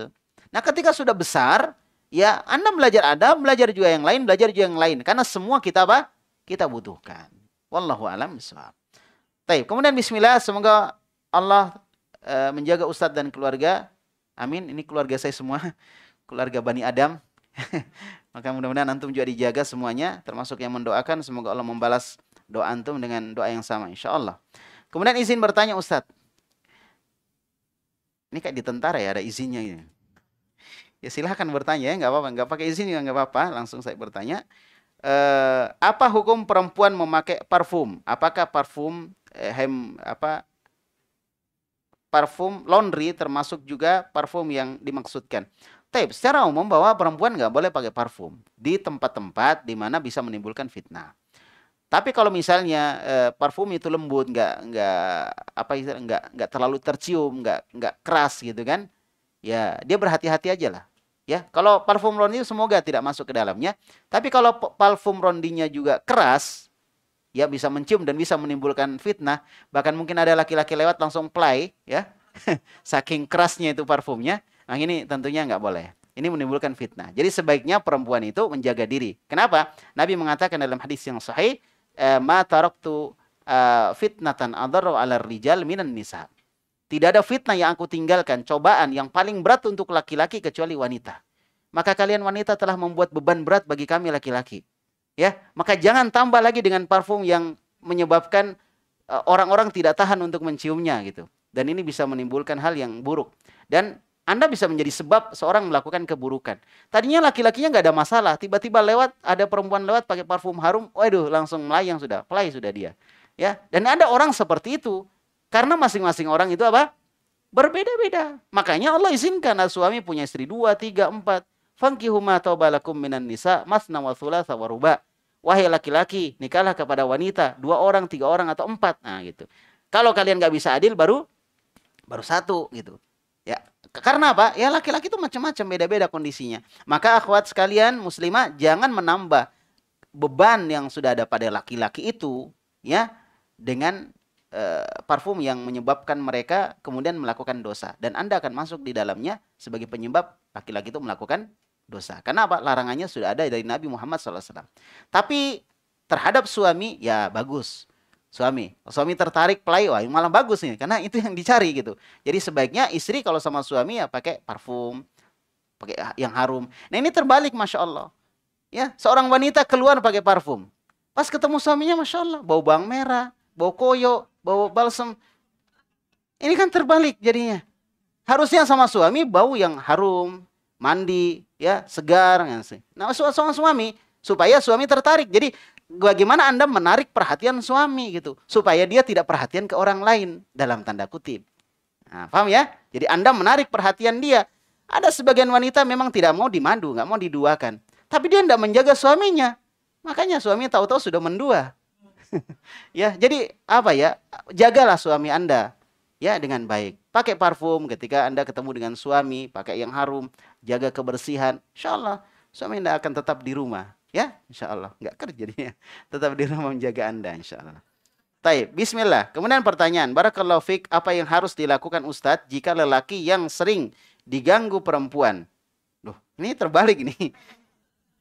nah ketika sudah besar Ya, Anda belajar Adam, belajar juga yang lain, belajar juga yang lain. Karena semua kita apa? Kita butuhkan. Wallahu alam bisawab. Baik, kemudian bismillah semoga Allah eh, menjaga ustadz dan keluarga. Amin. Ini keluarga saya semua. Keluarga Bani Adam. Maka mudah-mudahan antum juga dijaga semuanya, termasuk yang mendoakan semoga Allah membalas doa antum dengan doa yang sama insya Allah. Kemudian izin bertanya Ustadz. Ini kayak di tentara ya ada izinnya ini ya silahkan bertanya ya, nggak apa-apa nggak pakai izin nggak apa-apa langsung saya bertanya eh, apa hukum perempuan memakai parfum apakah parfum eh, hem apa parfum laundry termasuk juga parfum yang dimaksudkan tapi secara umum bahwa perempuan nggak boleh pakai parfum di tempat-tempat di mana bisa menimbulkan fitnah tapi kalau misalnya eh, parfum itu lembut, nggak nggak apa nggak nggak terlalu tercium, nggak nggak keras gitu kan, ya dia berhati-hati aja lah Ya, kalau parfum rondi semoga tidak masuk ke dalamnya. Tapi kalau parfum rondinya juga keras, ya bisa mencium dan bisa menimbulkan fitnah. Bahkan mungkin ada laki-laki lewat langsung play, ya. Saking kerasnya itu parfumnya. Nah ini tentunya nggak boleh. Ini menimbulkan fitnah. Jadi sebaiknya perempuan itu menjaga diri. Kenapa? Nabi mengatakan dalam hadis yang sahih, eh, "Ma taraktu eh, fitnatan adarra 'ala rijal minan nisa'." Tidak ada fitnah yang aku tinggalkan, cobaan yang paling berat untuk laki-laki kecuali wanita. Maka kalian wanita telah membuat beban berat bagi kami laki-laki. Ya, maka jangan tambah lagi dengan parfum yang menyebabkan eh, orang-orang tidak tahan untuk menciumnya gitu. Dan ini bisa menimbulkan hal yang buruk. Dan anda bisa menjadi sebab seorang melakukan keburukan. Tadinya laki-lakinya nggak ada masalah, tiba-tiba lewat ada perempuan lewat pakai parfum harum, waduh langsung melayang sudah, play sudah dia. Ya, dan ada orang seperti itu karena masing-masing orang itu apa? Berbeda-beda. Makanya Allah izinkan suami punya istri dua, tiga, empat. Fankihuma taubalakum minan nisa masna wa thulatha wa ruba. Wahai laki-laki, nikahlah kepada wanita. Dua orang, tiga orang, atau empat. Nah gitu. Kalau kalian nggak bisa adil, baru baru satu gitu. Ya, karena apa? Ya laki-laki itu macam-macam beda-beda kondisinya. Maka akhwat sekalian muslimah jangan menambah beban yang sudah ada pada laki-laki itu ya dengan Eh, parfum yang menyebabkan mereka kemudian melakukan dosa dan Anda akan masuk di dalamnya sebagai penyebab laki-laki itu melakukan dosa. Karena apa? Larangannya sudah ada dari Nabi Muhammad SAW. Tapi terhadap suami ya bagus. Suami, suami tertarik play, wah malah bagus nih, karena itu yang dicari gitu. Jadi sebaiknya istri kalau sama suami ya pakai parfum, pakai yang harum. Nah ini terbalik, masya Allah. Ya, seorang wanita keluar pakai parfum, Pas ketemu suaminya, masya Allah, bau bawang merah, bawa koyo, bawa balsam. Ini kan terbalik jadinya. Harusnya sama suami bau yang harum, mandi, ya segar. Nah sama suami supaya suami tertarik. Jadi bagaimana anda menarik perhatian suami gitu supaya dia tidak perhatian ke orang lain dalam tanda kutip. Nah, paham ya? Jadi anda menarik perhatian dia. Ada sebagian wanita memang tidak mau dimandu nggak mau diduakan. Tapi dia tidak menjaga suaminya. Makanya suami tahu-tahu sudah mendua. ya, jadi apa ya? Jagalah suami Anda ya dengan baik. Pakai parfum ketika Anda ketemu dengan suami, pakai yang harum, jaga kebersihan. Insya Allah suami Anda akan tetap di rumah ya, insya Allah nggak kerja dia, tetap di rumah menjaga Anda insya Allah. Taib, bismillah. Kemudian pertanyaan, Barakallahu Fik, apa yang harus dilakukan Ustadz jika lelaki yang sering diganggu perempuan? Loh, ini terbalik nih.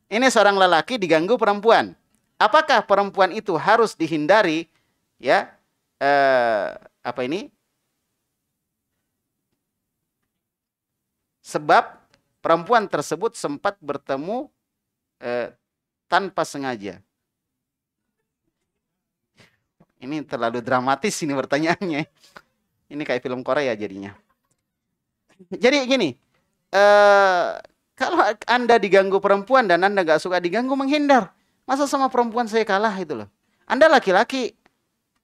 Ini seorang lelaki diganggu perempuan apakah perempuan itu harus dihindari ya eh, apa ini sebab perempuan tersebut sempat bertemu eh, tanpa sengaja ini terlalu dramatis ini pertanyaannya ini kayak film Korea jadinya jadi gini eh, kalau anda diganggu perempuan dan anda nggak suka diganggu menghindar Masa sama perempuan saya kalah itu loh. Anda laki-laki,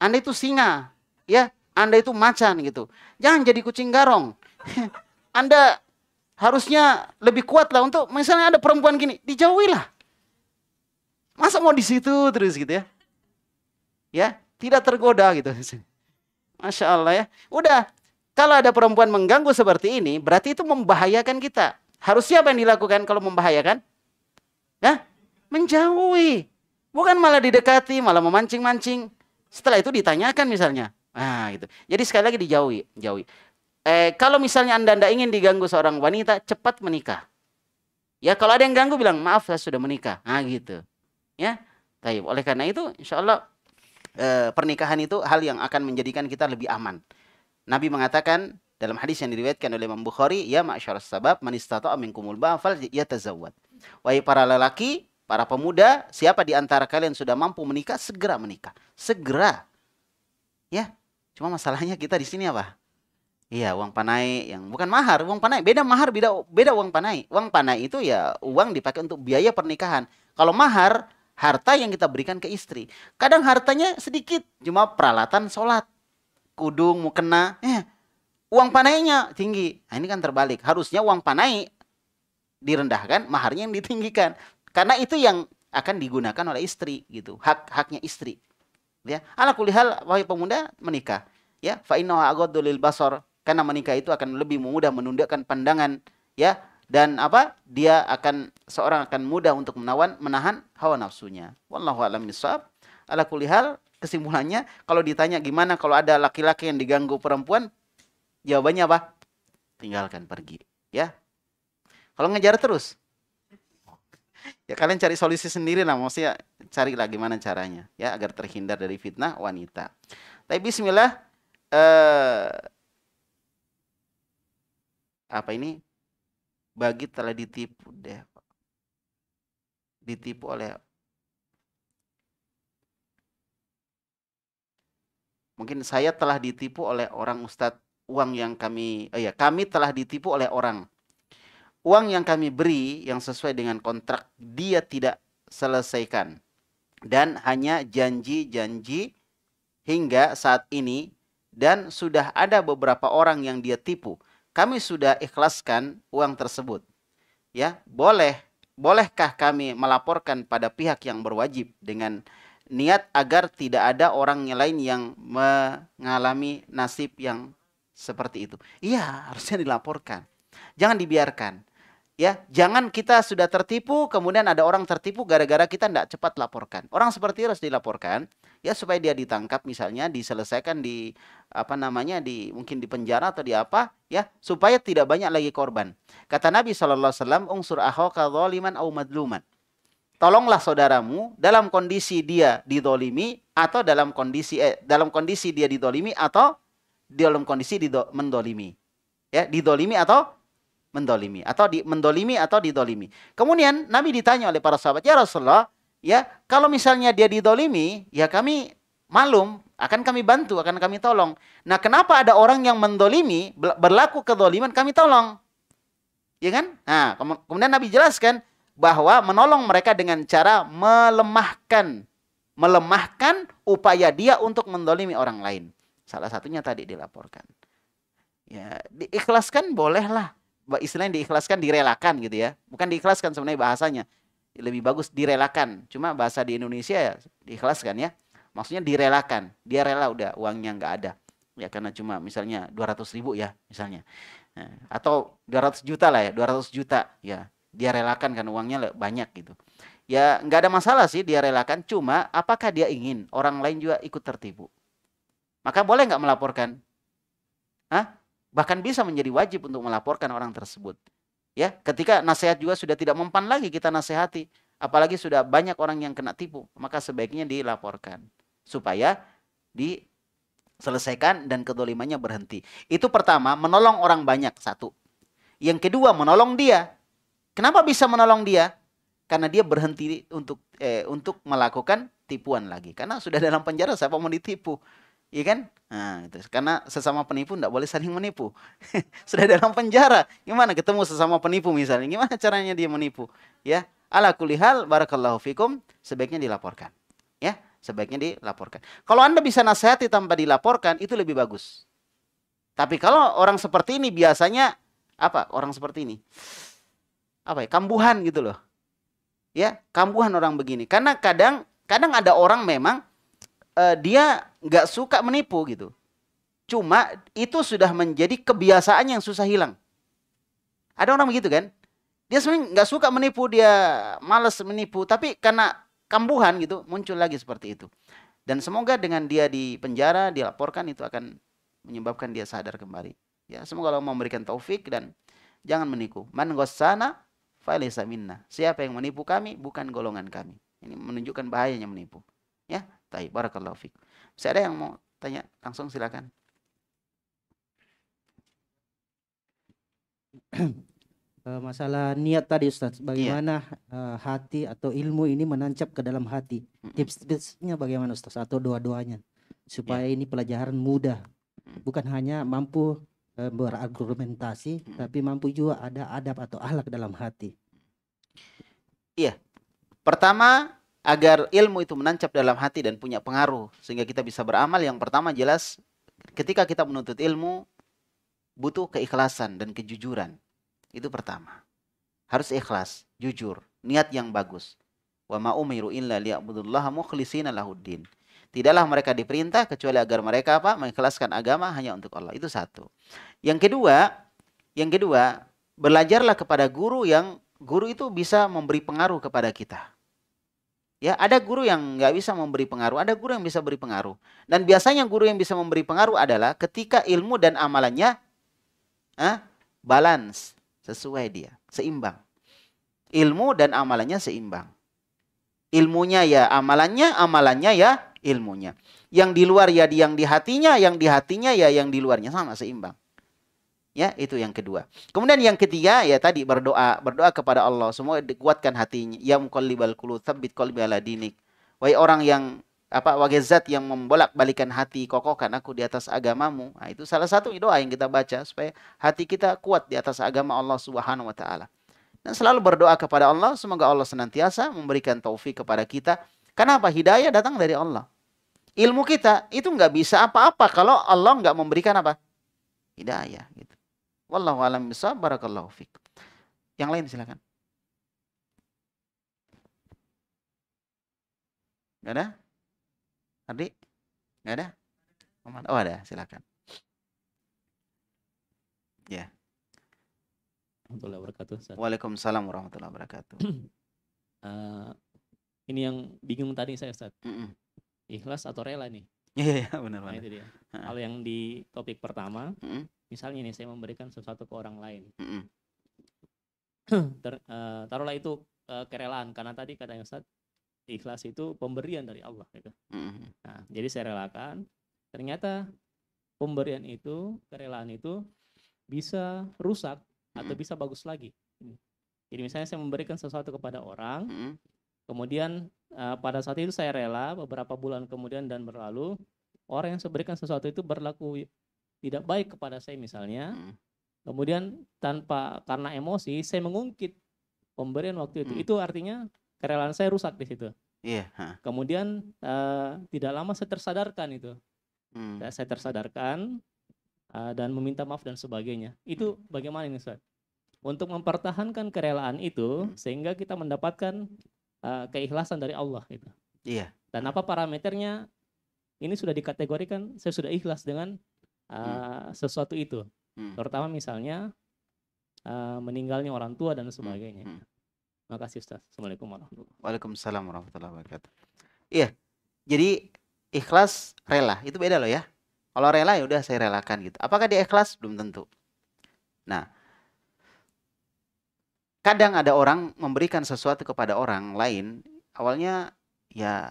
Anda itu singa, ya, Anda itu macan gitu. Jangan jadi kucing garong. anda harusnya lebih kuat lah untuk misalnya ada perempuan gini, dijauhilah. Masa mau di situ terus gitu ya? Ya, tidak tergoda gitu. Masya Allah ya. Udah, kalau ada perempuan mengganggu seperti ini, berarti itu membahayakan kita. Harus siapa yang dilakukan kalau membahayakan? Ya, Menjauhi. Bukan malah didekati, malah memancing-mancing. Setelah itu ditanyakan misalnya. Nah, gitu. Jadi sekali lagi dijauhi, jauhi. Eh, kalau misalnya Anda tidak ingin diganggu seorang wanita, cepat menikah. Ya, kalau ada yang ganggu bilang, "Maaf, saya sudah menikah." Nah, gitu. Ya. Baik, Oleh karena itu, insya Allah eh, pernikahan itu hal yang akan menjadikan kita lebih aman. Nabi mengatakan dalam hadis yang diriwayatkan oleh Imam Bukhari, ya ma'syar sabab man istata'a minkumul ba'fal yatazawwad. Wahai para lelaki, Para pemuda, siapa di antara kalian sudah mampu menikah, segera menikah. Segera. Ya, cuma masalahnya kita di sini apa? Iya, uang panai yang bukan mahar, uang panai. Beda mahar, beda beda uang panai. Uang panai itu ya uang dipakai untuk biaya pernikahan. Kalau mahar, harta yang kita berikan ke istri. Kadang hartanya sedikit, cuma peralatan sholat, kudung, mukena, eh, uang panainya tinggi. Nah, ini kan terbalik. Harusnya uang panai direndahkan, maharnya yang ditinggikan. Karena itu yang akan digunakan oleh istri gitu, hak-haknya istri. Ya, ala kulihal wahai pemuda menikah, ya, fa innahu aghaddu lil basor karena menikah itu akan lebih mudah menundukkan pandangan, ya, dan apa? Dia akan seorang akan mudah untuk menawan menahan hawa nafsunya. Wallahu a'lam bishawab. Ala kulihal kesimpulannya kalau ditanya gimana kalau ada laki-laki yang diganggu perempuan, jawabannya apa? Tinggalkan pergi, ya. Kalau ngejar terus, ya kalian cari solusi sendiri lah maksudnya cari lah gimana caranya ya agar terhindar dari fitnah wanita tapi bismillah eh, apa ini bagi telah ditipu deh ditipu oleh mungkin saya telah ditipu oleh orang ustadz uang yang kami oh ya kami telah ditipu oleh orang uang yang kami beri yang sesuai dengan kontrak dia tidak selesaikan dan hanya janji-janji hingga saat ini dan sudah ada beberapa orang yang dia tipu. Kami sudah ikhlaskan uang tersebut. Ya, boleh bolehkah kami melaporkan pada pihak yang berwajib dengan niat agar tidak ada orang lain yang mengalami nasib yang seperti itu? Iya, harusnya dilaporkan. Jangan dibiarkan. Ya, jangan kita sudah tertipu, kemudian ada orang tertipu gara-gara kita tidak cepat laporkan. Orang seperti harus dilaporkan, ya supaya dia ditangkap misalnya, diselesaikan di apa namanya di mungkin di penjara atau di apa, ya supaya tidak banyak lagi korban. Kata Nabi saw, unsur ahoka zaliman awmadluman madluman. Tolonglah saudaramu dalam kondisi dia didolimi atau dalam kondisi eh, dalam kondisi dia didolimi atau dalam kondisi dido, mendolimi. Ya, didolimi atau mendolimi atau di, mendolimi atau didolimi. Kemudian Nabi ditanya oleh para sahabat, ya Rasulullah, ya kalau misalnya dia didolimi, ya kami malum akan kami bantu, akan kami tolong. Nah, kenapa ada orang yang mendolimi berlaku kedoliman kami tolong? Ya kan? Nah, kemudian Nabi jelaskan bahwa menolong mereka dengan cara melemahkan, melemahkan upaya dia untuk mendolimi orang lain. Salah satunya tadi dilaporkan. Ya, diikhlaskan bolehlah istilahnya diikhlaskan direlakan gitu ya. Bukan diikhlaskan sebenarnya bahasanya. Lebih bagus direlakan. Cuma bahasa di Indonesia ya diikhlaskan ya. Maksudnya direlakan. Dia rela udah uangnya nggak ada. Ya karena cuma misalnya dua ratus ribu ya misalnya. Eh, atau dua ratus juta lah ya. dua ratus juta ya. Dia relakan kan uangnya banyak gitu. Ya nggak ada masalah sih dia relakan. Cuma apakah dia ingin orang lain juga ikut tertipu? Maka boleh nggak melaporkan? Hah? bahkan bisa menjadi wajib untuk melaporkan orang tersebut. Ya, ketika nasihat juga sudah tidak mempan lagi kita nasihati, apalagi sudah banyak orang yang kena tipu, maka sebaiknya dilaporkan supaya diselesaikan dan kedolimannya berhenti. Itu pertama, menolong orang banyak satu. Yang kedua, menolong dia. Kenapa bisa menolong dia? Karena dia berhenti untuk eh, untuk melakukan tipuan lagi. Karena sudah dalam penjara, siapa mau ditipu? Iya kan? Nah, gitu. Karena sesama penipu tidak boleh saling menipu. Sudah dalam penjara, gimana ketemu sesama penipu misalnya? Gimana caranya dia menipu? Ya, ala kulihal barakallahu fikum sebaiknya dilaporkan. Ya, sebaiknya dilaporkan. Kalau Anda bisa nasihati tanpa dilaporkan, itu lebih bagus. Tapi kalau orang seperti ini biasanya apa? Orang seperti ini apa ya? Kambuhan gitu loh. Ya, kambuhan orang begini. Karena kadang kadang ada orang memang uh, dia nggak suka menipu gitu. Cuma itu sudah menjadi kebiasaan yang susah hilang. Ada orang begitu kan? Dia sebenarnya nggak suka menipu, dia males menipu, tapi karena kambuhan gitu muncul lagi seperti itu. Dan semoga dengan dia di penjara, dilaporkan itu akan menyebabkan dia sadar kembali. Ya, semoga Allah memberikan taufik dan jangan menipu. Man gosana, falaysa minna. Siapa yang menipu kami bukan golongan kami. Ini menunjukkan bahayanya menipu. Ya, Baik, barakallahu fiq. Bisa ada yang mau tanya? Langsung silakan. Eh, masalah niat tadi Ustaz iya. bagaimana yeah. uh, hati atau ilmu ini menancap ke dalam hati tips-tipsnya bagaimana Ustaz atau doa-doanya supaya yeah. ini pelajaran mudah bukan hanya mampu eh, berargumentasi hmm tapi mampu juga ada adab atau ahlak dalam hati iya pertama agar ilmu itu menancap dalam hati dan punya pengaruh sehingga kita bisa beramal yang pertama jelas ketika kita menuntut ilmu butuh keikhlasan dan kejujuran itu pertama harus ikhlas jujur niat yang bagus wa ma umiru illa liya'budullaha mukhlishina lahuddin tidaklah mereka diperintah kecuali agar mereka apa mengikhlaskan agama hanya untuk Allah itu satu yang kedua yang kedua belajarlah kepada guru yang guru itu bisa memberi pengaruh kepada kita Ya, ada guru yang nggak bisa memberi pengaruh, ada guru yang bisa beri pengaruh. Dan biasanya guru yang bisa memberi pengaruh adalah ketika ilmu dan amalannya eh, balance, sesuai dia, seimbang. Ilmu dan amalannya seimbang. Ilmunya ya amalannya, amalannya ya ilmunya. Yang di luar ya yang di hatinya, yang di hatinya ya yang di luarnya sama seimbang. Ya, itu yang kedua. Kemudian yang ketiga ya tadi berdoa, berdoa kepada Allah, semua kuatkan hatinya. Ya muqallibal qulub, tsabbit qalbi ala dinik. Wahai orang yang apa wagezat yang membolak-balikan hati, kokohkan aku di atas agamamu. Nah, itu salah satu doa yang kita baca supaya hati kita kuat di atas agama Allah Subhanahu wa taala. Dan selalu berdoa kepada Allah, semoga Allah senantiasa memberikan taufik kepada kita. Kenapa? Hidayah datang dari Allah. Ilmu kita itu nggak bisa apa-apa kalau Allah nggak memberikan apa? Hidayah. Gitu. Wallahu alam bisa barakallahu fiq. Yang lain silakan. Gak ada? Ardi? Gak ada? Oh ada, silakan. Ya. Yeah. Warahmatullahi wabarakatuh. Waalaikumsalam warahmatullahi wabarakatuh. uh, ini yang bingung tadi saya Ustaz. Mm -mm. Ikhlas atau rela nih? Iya, yeah, yeah, benar Nah, benar. itu dia. Kalau yang di topik pertama, mm -mm misalnya nih saya memberikan sesuatu ke orang lain mm Ter, uh, taruhlah itu uh, kerelaan karena tadi katanya Ustaz ikhlas itu pemberian dari Allah gitu. Nah, jadi saya relakan. Ternyata pemberian itu, kerelaan itu bisa rusak atau bisa bagus lagi. Jadi misalnya saya memberikan sesuatu kepada orang, kemudian uh, pada saat itu saya rela beberapa bulan kemudian dan berlalu orang yang saya berikan sesuatu itu berlaku tidak baik kepada saya misalnya hmm. kemudian tanpa karena emosi saya mengungkit pemberian waktu itu hmm. itu artinya kerelaan saya rusak di situ yeah. kemudian uh, tidak lama saya tersadarkan itu hmm. Ya, saya tersadarkan uh, dan meminta maaf dan sebagainya itu hmm. bagaimana ini Ustaz? untuk mempertahankan kerelaan itu hmm. sehingga kita mendapatkan uh, keikhlasan dari Allah itu Iya. Dan apa parameternya? Ini sudah dikategorikan saya sudah ikhlas dengan uh, hmm. sesuatu itu hmm. terutama misalnya uh, meninggalnya orang tua dan hmm. sebagainya hmm. Hmm. makasih Ustaz Assalamualaikum warahmatullahi wabarakatuh Waalaikumsalam warahmatullahi wabarakatuh iya jadi ikhlas rela itu beda loh ya kalau rela ya udah saya relakan gitu apakah dia ikhlas belum tentu nah kadang ada orang memberikan sesuatu kepada orang lain awalnya ya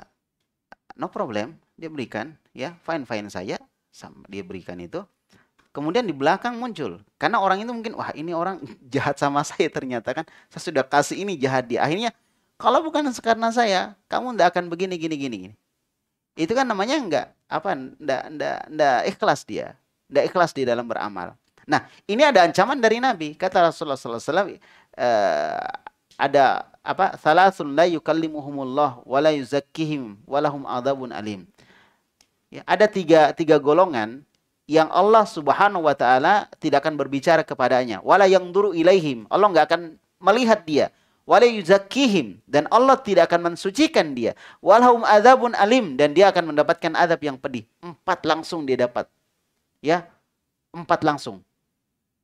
no problem dia berikan ya fine fine saja dia berikan itu kemudian di belakang muncul karena orang itu mungkin wah ini orang jahat sama saya ternyata kan saya sudah kasih ini jahat dia akhirnya kalau bukan karena saya kamu tidak akan begini gini gini itu kan namanya enggak apa enggak enggak enggak ikhlas dia enggak ikhlas di dalam beramal nah ini ada ancaman dari Nabi kata Rasulullah SAW wasallam eh, ada apa salasun la yukallimuhumullah wa la yuzakkihim wa alim Ya, ada tiga, tiga golongan yang Allah subhanahu wa ta'ala tidak akan berbicara kepadanya. Wala yang duru ilaihim. Allah nggak akan melihat dia. Wala yuzakkihim Dan Allah tidak akan mensucikan dia. Walhum adzabun alim. Dan dia akan mendapatkan azab yang pedih. Empat langsung dia dapat. Ya. Empat langsung.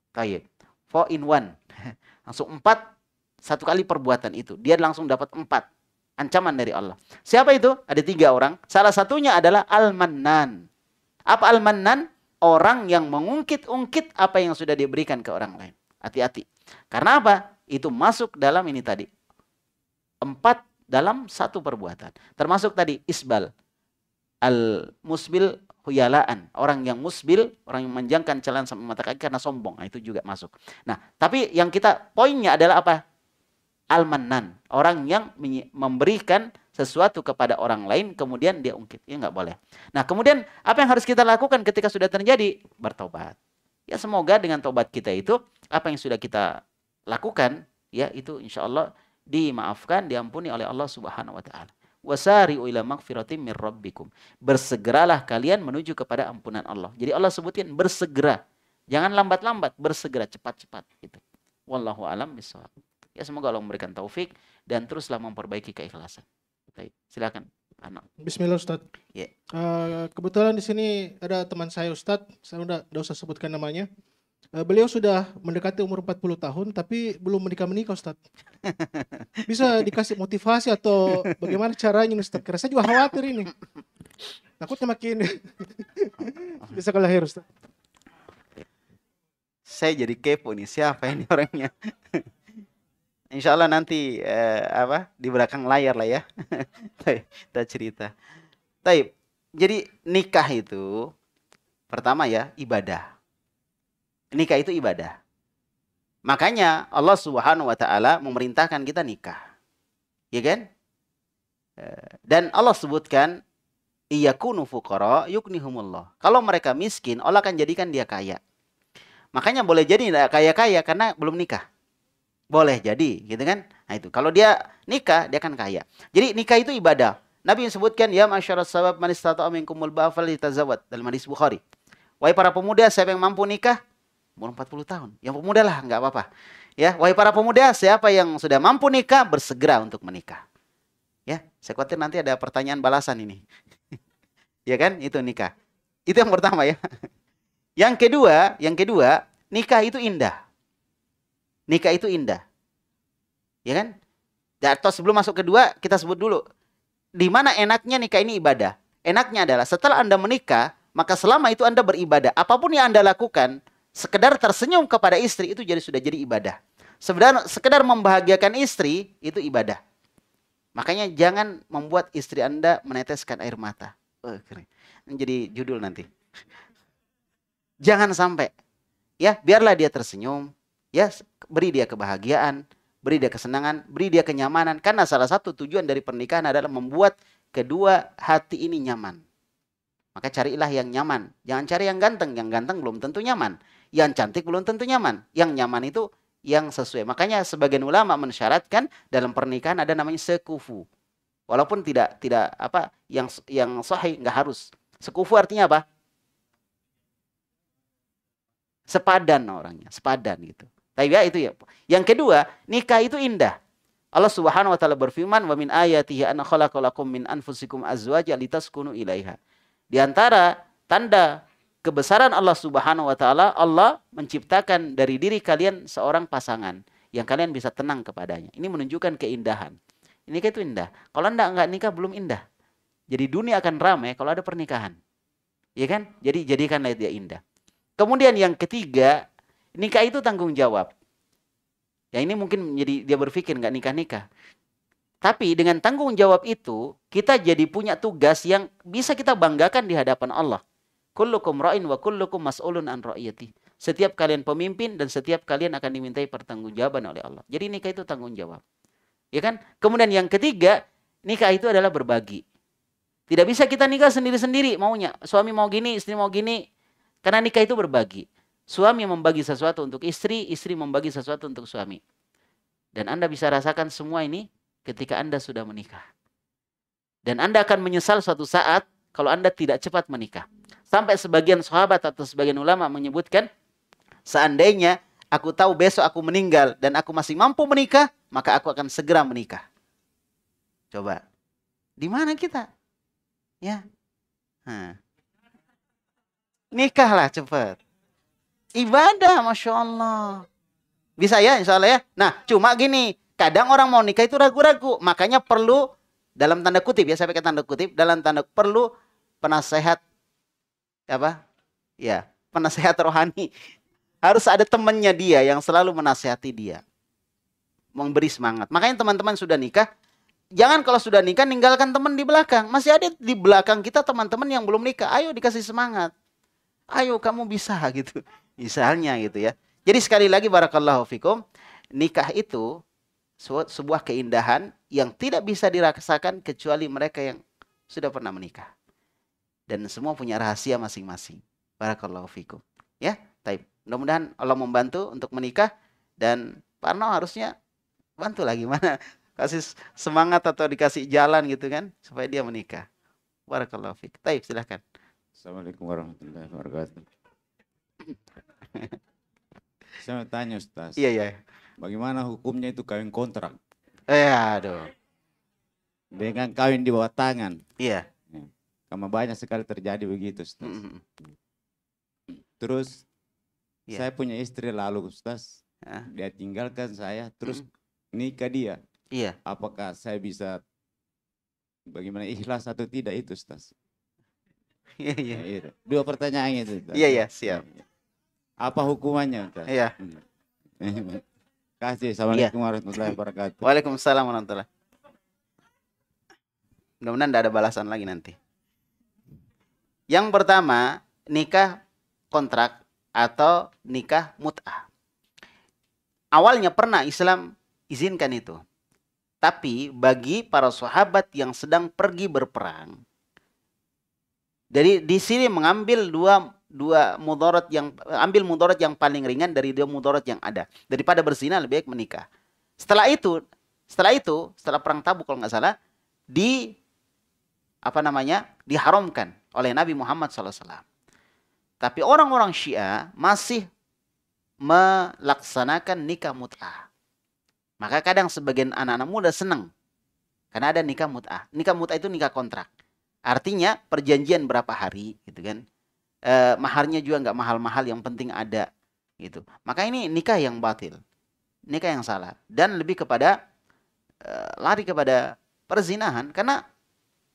Tayyib. Four in one. langsung empat. Satu kali perbuatan itu. Dia langsung dapat empat. Ancaman dari Allah. Siapa itu? Ada tiga orang. Salah satunya adalah Al-Mannan. Apa Al-Mannan? Orang yang mengungkit-ungkit apa yang sudah diberikan ke orang lain. Hati-hati. Karena apa? Itu masuk dalam ini tadi. Empat dalam satu perbuatan. Termasuk tadi isbal. Al-musbil huyalaan. Orang yang musbil, orang yang menjangkan jalan sama mata kaki karena sombong. Nah, itu juga masuk. Nah, tapi yang kita poinnya adalah apa? Almanan orang yang memberikan sesuatu kepada orang lain kemudian dia ungkit. Ya nggak boleh. Nah, kemudian apa yang harus kita lakukan ketika sudah terjadi? Bertobat. Ya semoga dengan tobat kita itu apa yang sudah kita lakukan ya itu insya Allah dimaafkan, diampuni oleh Allah Subhanahu wa taala. Wasari ulamak rabbikum. Bersegeralah kalian menuju kepada ampunan Allah. Jadi Allah sebutin bersegera. Jangan lambat-lambat, bersegera cepat-cepat gitu. Wallahu alam bisawab. Ya semoga Allah memberikan taufik dan teruslah memperbaiki keikhlasan. Baik, silakan. Anak. Bismillah Ustaz. Yeah. Ya. Uh, kebetulan di sini ada teman saya Ustaz, saya udah tidak usah sebutkan namanya. Uh, beliau sudah mendekati umur 40 tahun tapi belum menikah menikah Ustaz. Bisa dikasih motivasi atau bagaimana caranya Ustaz? Karena saya juga khawatir ini. Takutnya makin bisa kalah Ustad? Saya jadi kepo nih siapa ini orangnya. Insya Allah nanti eh, apa di belakang layar lah ya kita cerita. Tapi Jadi nikah itu pertama ya ibadah. Nikah itu ibadah. Makanya Allah Subhanahu wa taala memerintahkan kita nikah. Ya kan? Eh, dan Allah sebutkan iya iyakunu fuqara yuknihumullah. Kalau mereka miskin, Allah akan jadikan dia kaya. Makanya boleh jadi tidak kaya-kaya karena belum nikah. Boleh jadi, gitu kan? Nah itu. Kalau dia nikah, dia akan kaya. Jadi nikah itu ibadah. Nabi yang sebutkan, ya masyarakat sabab manis tata'a minkumul ba'fal ditazawat. Dalam hadis Bukhari. Wahai para pemuda, siapa yang mampu nikah? Umur 40 tahun. Yang pemuda lah, nggak apa-apa. Ya, wahai para pemuda, siapa yang sudah mampu nikah, bersegera untuk menikah. Ya, saya khawatir nanti ada pertanyaan balasan ini. ya kan? Itu nikah. Itu yang pertama ya. yang kedua, yang kedua, nikah itu indah nikah itu indah. Ya kan? Atau sebelum masuk kedua, kita sebut dulu. Di mana enaknya nikah ini ibadah? Enaknya adalah setelah Anda menikah, maka selama itu Anda beribadah. Apapun yang Anda lakukan, sekedar tersenyum kepada istri itu jadi sudah jadi ibadah. Sebenarnya sekedar membahagiakan istri itu ibadah. Makanya jangan membuat istri Anda meneteskan air mata. Oh, Jadi judul nanti. Jangan sampai. Ya, biarlah dia tersenyum, ya beri dia kebahagiaan, beri dia kesenangan, beri dia kenyamanan karena salah satu tujuan dari pernikahan adalah membuat kedua hati ini nyaman. Maka carilah yang nyaman, jangan cari yang ganteng, yang ganteng belum tentu nyaman, yang cantik belum tentu nyaman, yang nyaman itu yang sesuai. Makanya sebagian ulama mensyaratkan dalam pernikahan ada namanya sekufu. Walaupun tidak tidak apa yang yang sahih nggak harus. Sekufu artinya apa? Sepadan orangnya, sepadan gitu. Tapi ya itu ya. Yang kedua, nikah itu indah. Allah Subhanahu wa taala berfirman, "Wa min ayatihi an khalaqalakum min anfusikum azwaja litaskunu ilaiha." Di antara tanda kebesaran Allah Subhanahu wa taala, Allah menciptakan dari diri kalian seorang pasangan yang kalian bisa tenang kepadanya. Ini menunjukkan keindahan. Ini itu indah. Kalau anda nggak nikah belum indah. Jadi dunia akan ramai kalau ada pernikahan. Iya kan? Jadi jadikanlah dia indah. Kemudian yang ketiga, Nikah itu tanggung jawab. Ya ini mungkin jadi dia berpikir nggak nikah-nikah. Tapi dengan tanggung jawab itu, kita jadi punya tugas yang bisa kita banggakan di hadapan Allah. Kullukum ra'in wa kullukum mas'ulun an ra'iyati. Setiap kalian pemimpin dan setiap kalian akan dimintai pertanggungjawaban oleh Allah. Jadi nikah itu tanggung jawab. Ya kan? Kemudian yang ketiga, nikah itu adalah berbagi. Tidak bisa kita nikah sendiri-sendiri maunya. Suami mau gini, istri mau gini. Karena nikah itu berbagi. Suami membagi sesuatu untuk istri, istri membagi sesuatu untuk suami. Dan Anda bisa rasakan semua ini ketika Anda sudah menikah. Dan Anda akan menyesal suatu saat kalau Anda tidak cepat menikah. Sampai sebagian sahabat atau sebagian ulama menyebutkan, seandainya aku tahu besok aku meninggal dan aku masih mampu menikah, maka aku akan segera menikah. Coba, di mana kita? Ya, hmm. nikahlah cepat. Ibadah, Masya Allah. Bisa ya, insya Allah ya. Nah, cuma gini, kadang orang mau nikah itu ragu-ragu. Makanya perlu, dalam tanda kutip ya, saya pakai tanda kutip, dalam tanda perlu penasehat, apa? Ya, penasehat rohani. Harus ada temannya dia yang selalu menasehati dia. Memberi semangat. Makanya teman-teman sudah nikah, jangan kalau sudah nikah ninggalkan teman di belakang. Masih ada di belakang kita teman-teman yang belum nikah. Ayo dikasih semangat. Ayo kamu bisa gitu misalnya gitu ya. Jadi sekali lagi barakallahu fikum, nikah itu sebuah keindahan yang tidak bisa dirasakan kecuali mereka yang sudah pernah menikah. Dan semua punya rahasia masing-masing. Barakallahu fikum. Ya, taib. Mudah-mudahan Allah membantu untuk menikah dan Parno harusnya bantu lagi mana kasih semangat atau dikasih jalan gitu kan supaya dia menikah. Barakallahu fikum. Taib, silahkan. Assalamualaikum warahmatullahi wabarakatuh. Saya mau tanya Ustaz. Iya, iya. Bagaimana hukumnya itu kawin kontrak? Eh, aduh. Dengan kawin di bawah tangan. Iya. Kamu ya. banyak sekali terjadi begitu, Ustaz. Mm -hmm. Terus yeah. saya punya istri lalu, Ustaz. Huh? Dia tinggalkan saya, terus mm -hmm. nikah dia. Iya. Apakah saya bisa bagaimana ikhlas atau tidak itu, Ustaz? Iya, iya. Nah, iya. Dua pertanyaan itu. Iya, iya, siap. Ya, apa hukumannya? Ustaz? Iya. Kasih. Assalamualaikum iya. warahmatullahi wabarakatuh. Waalaikumsalam warahmatullahi Mudah-mudahan tidak ada balasan lagi nanti. Yang pertama, nikah kontrak atau nikah mut'ah. Awalnya pernah Islam izinkan itu. Tapi bagi para sahabat yang sedang pergi berperang. Jadi di sini mengambil dua dua mudarat yang ambil mudarat yang paling ringan dari dua mudarat yang ada. Daripada berzina lebih baik menikah. Setelah itu, setelah itu, setelah perang tabu kalau nggak salah, di apa namanya diharamkan oleh Nabi Muhammad SAW. Tapi orang-orang Syiah masih melaksanakan nikah mut'ah. Maka kadang sebagian anak-anak muda senang karena ada nikah mut'ah. Nikah mut'ah itu nikah kontrak. Artinya perjanjian berapa hari gitu kan eh, maharnya juga nggak mahal-mahal yang penting ada gitu maka ini nikah yang batil nikah yang salah dan lebih kepada eh, lari kepada perzinahan karena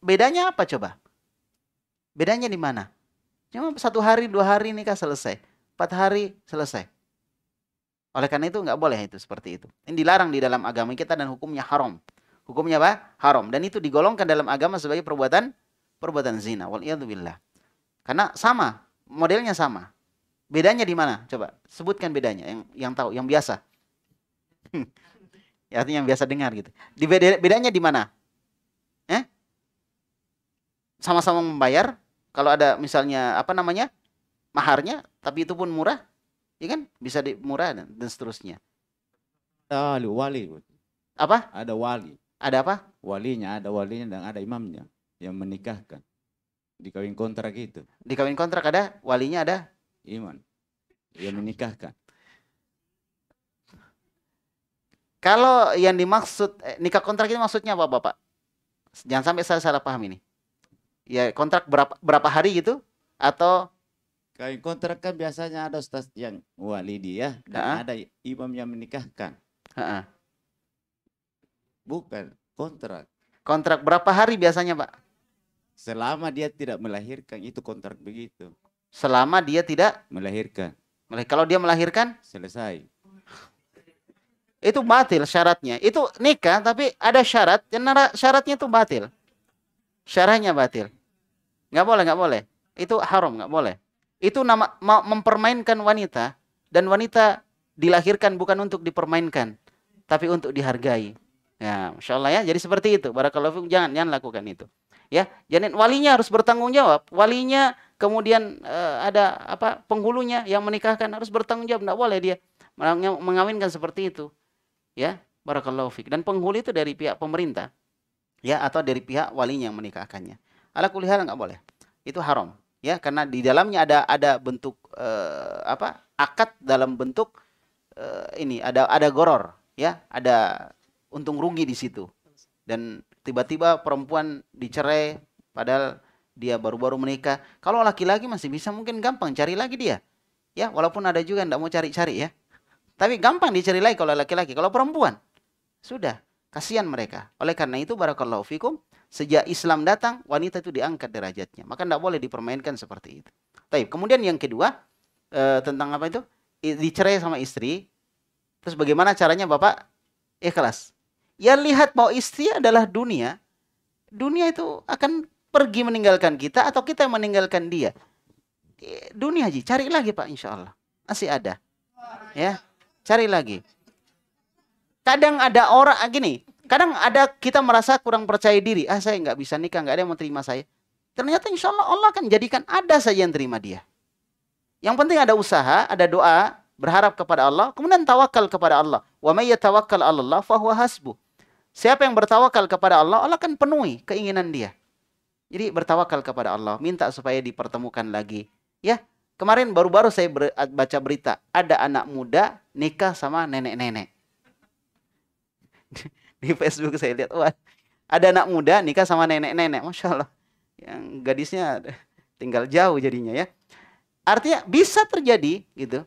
bedanya apa coba bedanya di mana cuma satu hari dua hari nikah selesai empat hari selesai oleh karena itu nggak boleh itu seperti itu ini dilarang di dalam agama kita dan hukumnya haram hukumnya apa haram dan itu digolongkan dalam agama sebagai perbuatan perbuatan zina wallahu karena sama, modelnya sama. Bedanya di mana? Coba sebutkan bedanya yang yang tahu, yang biasa. ya, artinya yang biasa dengar gitu. Di beda, bedanya di mana? Eh? Sama-sama membayar. Kalau ada misalnya apa namanya? maharnya tapi itu pun murah. Ya kan? Bisa di, murah dan, dan seterusnya. Wali, wali. Apa? Ada wali. Ada apa? Walinya, ada walinya dan ada imamnya yang menikahkan. Di kawin kontrak itu. Di kawin kontrak ada walinya ada? Iman. Yang menikahkan. Kalau yang dimaksud eh, nikah kontrak ini maksudnya apa, Bapak? Jangan sampai saya salah paham ini. Ya kontrak berapa berapa hari gitu atau kawin kontrak kan biasanya ada ustaz yang wali dia dan ha? ada imam yang menikahkan. Ha -ha. Bukan kontrak. Kontrak berapa hari biasanya, Pak? Selama dia tidak melahirkan itu kontrak begitu. Selama dia tidak melahirkan. Kalau dia melahirkan selesai. Itu batil syaratnya. Itu nikah tapi ada syarat. Syaratnya itu batil. syaratnya batil. Nggak boleh, nggak boleh. Itu haram, nggak boleh. Itu nama mempermainkan wanita dan wanita dilahirkan bukan untuk dipermainkan, tapi untuk dihargai. Ya, masya Allah ya. Jadi seperti itu. Barakallahu jangan jangan lakukan itu ya jadi walinya harus bertanggung jawab walinya kemudian e, ada apa penghulunya yang menikahkan harus bertanggung jawab tidak boleh dia mengawinkan seperti itu ya barakallahu fiq dan penghulu itu dari pihak pemerintah ya atau dari pihak walinya yang menikahkannya ala kulihal nggak boleh itu haram ya karena di dalamnya ada ada bentuk e, apa akad dalam bentuk e, ini ada ada goror ya ada untung rugi di situ dan tiba-tiba perempuan dicerai padahal dia baru-baru menikah. Kalau laki-laki masih bisa mungkin gampang cari lagi dia. Ya, walaupun ada juga yang tidak mau cari-cari ya. Tapi gampang dicari lagi kalau laki-laki. Kalau perempuan, sudah. Kasihan mereka. Oleh karena itu, barakallahu fikum, sejak Islam datang, wanita itu diangkat derajatnya. Maka tidak boleh dipermainkan seperti itu. Tapi kemudian yang kedua, e, tentang apa itu? I, dicerai sama istri. Terus bagaimana caranya Bapak ikhlas? yang lihat bahwa istri adalah dunia, dunia itu akan pergi meninggalkan kita atau kita yang meninggalkan dia. Dunia aja cari lagi Pak insya Allah. Masih ada. Ya, cari lagi. Kadang ada orang, ah, gini, kadang ada kita merasa kurang percaya diri. Ah saya nggak bisa nikah, nggak ada yang mau terima saya. Ternyata insya Allah Allah akan jadikan ada saja yang terima dia. Yang penting ada usaha, ada doa, berharap kepada Allah, kemudian tawakal kepada Allah. Wa may yatawakkal 'ala Allah fahuwa hasbuh. Siapa yang bertawakal kepada Allah, Allah akan penuhi keinginan dia. Jadi bertawakal kepada Allah, minta supaya dipertemukan lagi. Ya, kemarin baru-baru saya ber baca berita, ada anak muda nikah sama nenek-nenek. Di Facebook saya lihat, wah, ada anak muda nikah sama nenek-nenek, masya Allah. Yang gadisnya tinggal jauh jadinya ya. Artinya bisa terjadi gitu.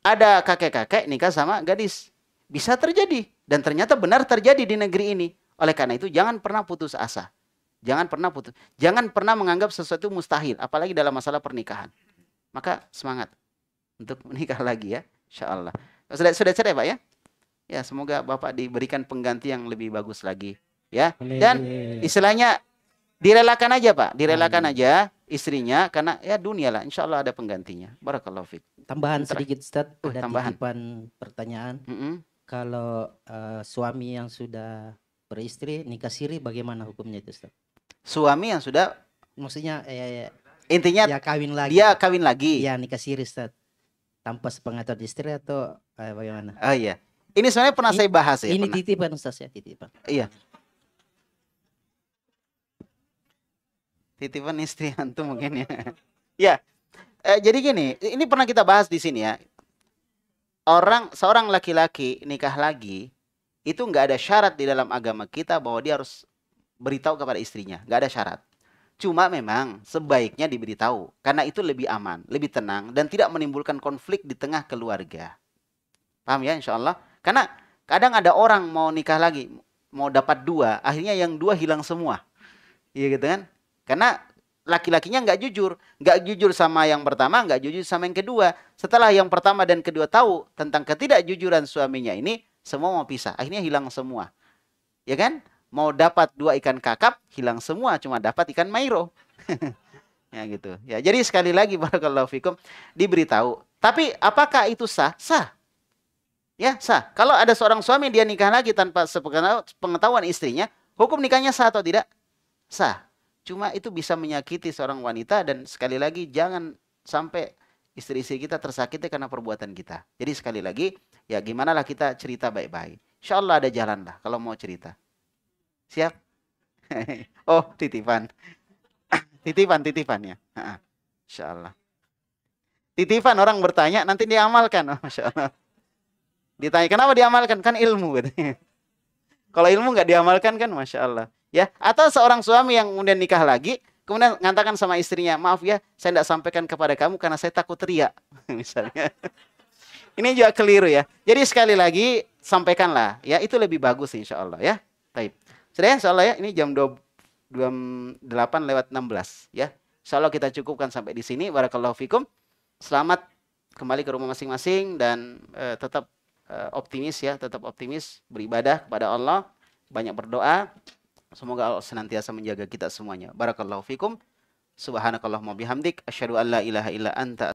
Ada kakek-kakek nikah sama gadis. Bisa terjadi dan ternyata benar terjadi di negeri ini. Oleh karena itu jangan pernah putus asa. Jangan pernah putus. Jangan pernah menganggap sesuatu mustahil. Apalagi dalam masalah pernikahan. Maka semangat untuk menikah lagi ya. Insya Allah. Sudah, sudah cerai Pak ya? Ya semoga Bapak diberikan pengganti yang lebih bagus lagi. ya. Dan istilahnya direlakan aja Pak. Direlakan aja istrinya karena ya dunia lah insya Allah ada penggantinya barakallahu tambahan sedikit Ustaz oh, ada tambahan. pertanyaan mm -hmm kalau uh, suami yang sudah beristri nikah siri bagaimana hukumnya itu Ustaz? Suami yang sudah maksudnya eh, ya intinya ya kawin lagi. Dia kawin lagi. Ya nikah siri Ustaz. Tanpa sepengetahuan istri atau eh, bagaimana? Oh iya. Ini sebenarnya pernah ini, saya bahas ya. Ini pernah. titipan Ustaz ya, titipan. Iya. Titipan istri antum mungkin ya. ya. Eh, jadi gini, ini pernah kita bahas di sini ya orang seorang laki-laki nikah lagi itu nggak ada syarat di dalam agama kita bahwa dia harus beritahu kepada istrinya nggak ada syarat cuma memang sebaiknya diberitahu karena itu lebih aman lebih tenang dan tidak menimbulkan konflik di tengah keluarga paham ya insya Allah karena kadang ada orang mau nikah lagi mau dapat dua akhirnya yang dua hilang semua iya gitu kan karena laki-lakinya nggak jujur, nggak jujur sama yang pertama, nggak jujur sama yang kedua. Setelah yang pertama dan kedua tahu tentang ketidakjujuran suaminya ini, semua mau pisah. Akhirnya hilang semua. Ya kan? Mau dapat dua ikan kakap, hilang semua, cuma dapat ikan mairo. ya gitu. Ya, jadi sekali lagi barakallahu fikum diberitahu. Tapi apakah itu sah? Sah. Ya, sah. Kalau ada seorang suami dia nikah lagi tanpa sepengetahuan istrinya, hukum nikahnya sah atau tidak? Sah. Cuma itu bisa menyakiti seorang wanita dan sekali lagi jangan sampai istri-istri kita tersakiti karena perbuatan kita. Jadi sekali lagi ya gimana lah kita cerita baik-baik. Insya Allah ada jalan lah kalau mau cerita. Siap? oh titipan. titipan, titipan ya. Insya Allah. Titipan orang bertanya nanti diamalkan. Oh, Masya Allah. Ditanya kenapa diamalkan? Kan ilmu katanya. Kalau ilmu nggak diamalkan kan Masya Allah ya atau seorang suami yang kemudian nikah lagi kemudian ngatakan sama istrinya maaf ya saya tidak sampaikan kepada kamu karena saya takut teriak misalnya ini juga keliru ya jadi sekali lagi sampaikanlah ya itu lebih bagus insya Allah ya Taib. sudah ya? insya Allah ya ini jam dua delapan lewat enam belas ya insya Allah kita cukupkan sampai di sini barakallahu fikum selamat kembali ke rumah masing-masing dan uh, tetap uh, optimis ya tetap optimis beribadah kepada Allah banyak berdoa Semoga Allah senantiasa menjaga kita semuanya. Barakallahu fikum. Subhanakallahumma bihamdik. Asyadu an la ilaha illa anta.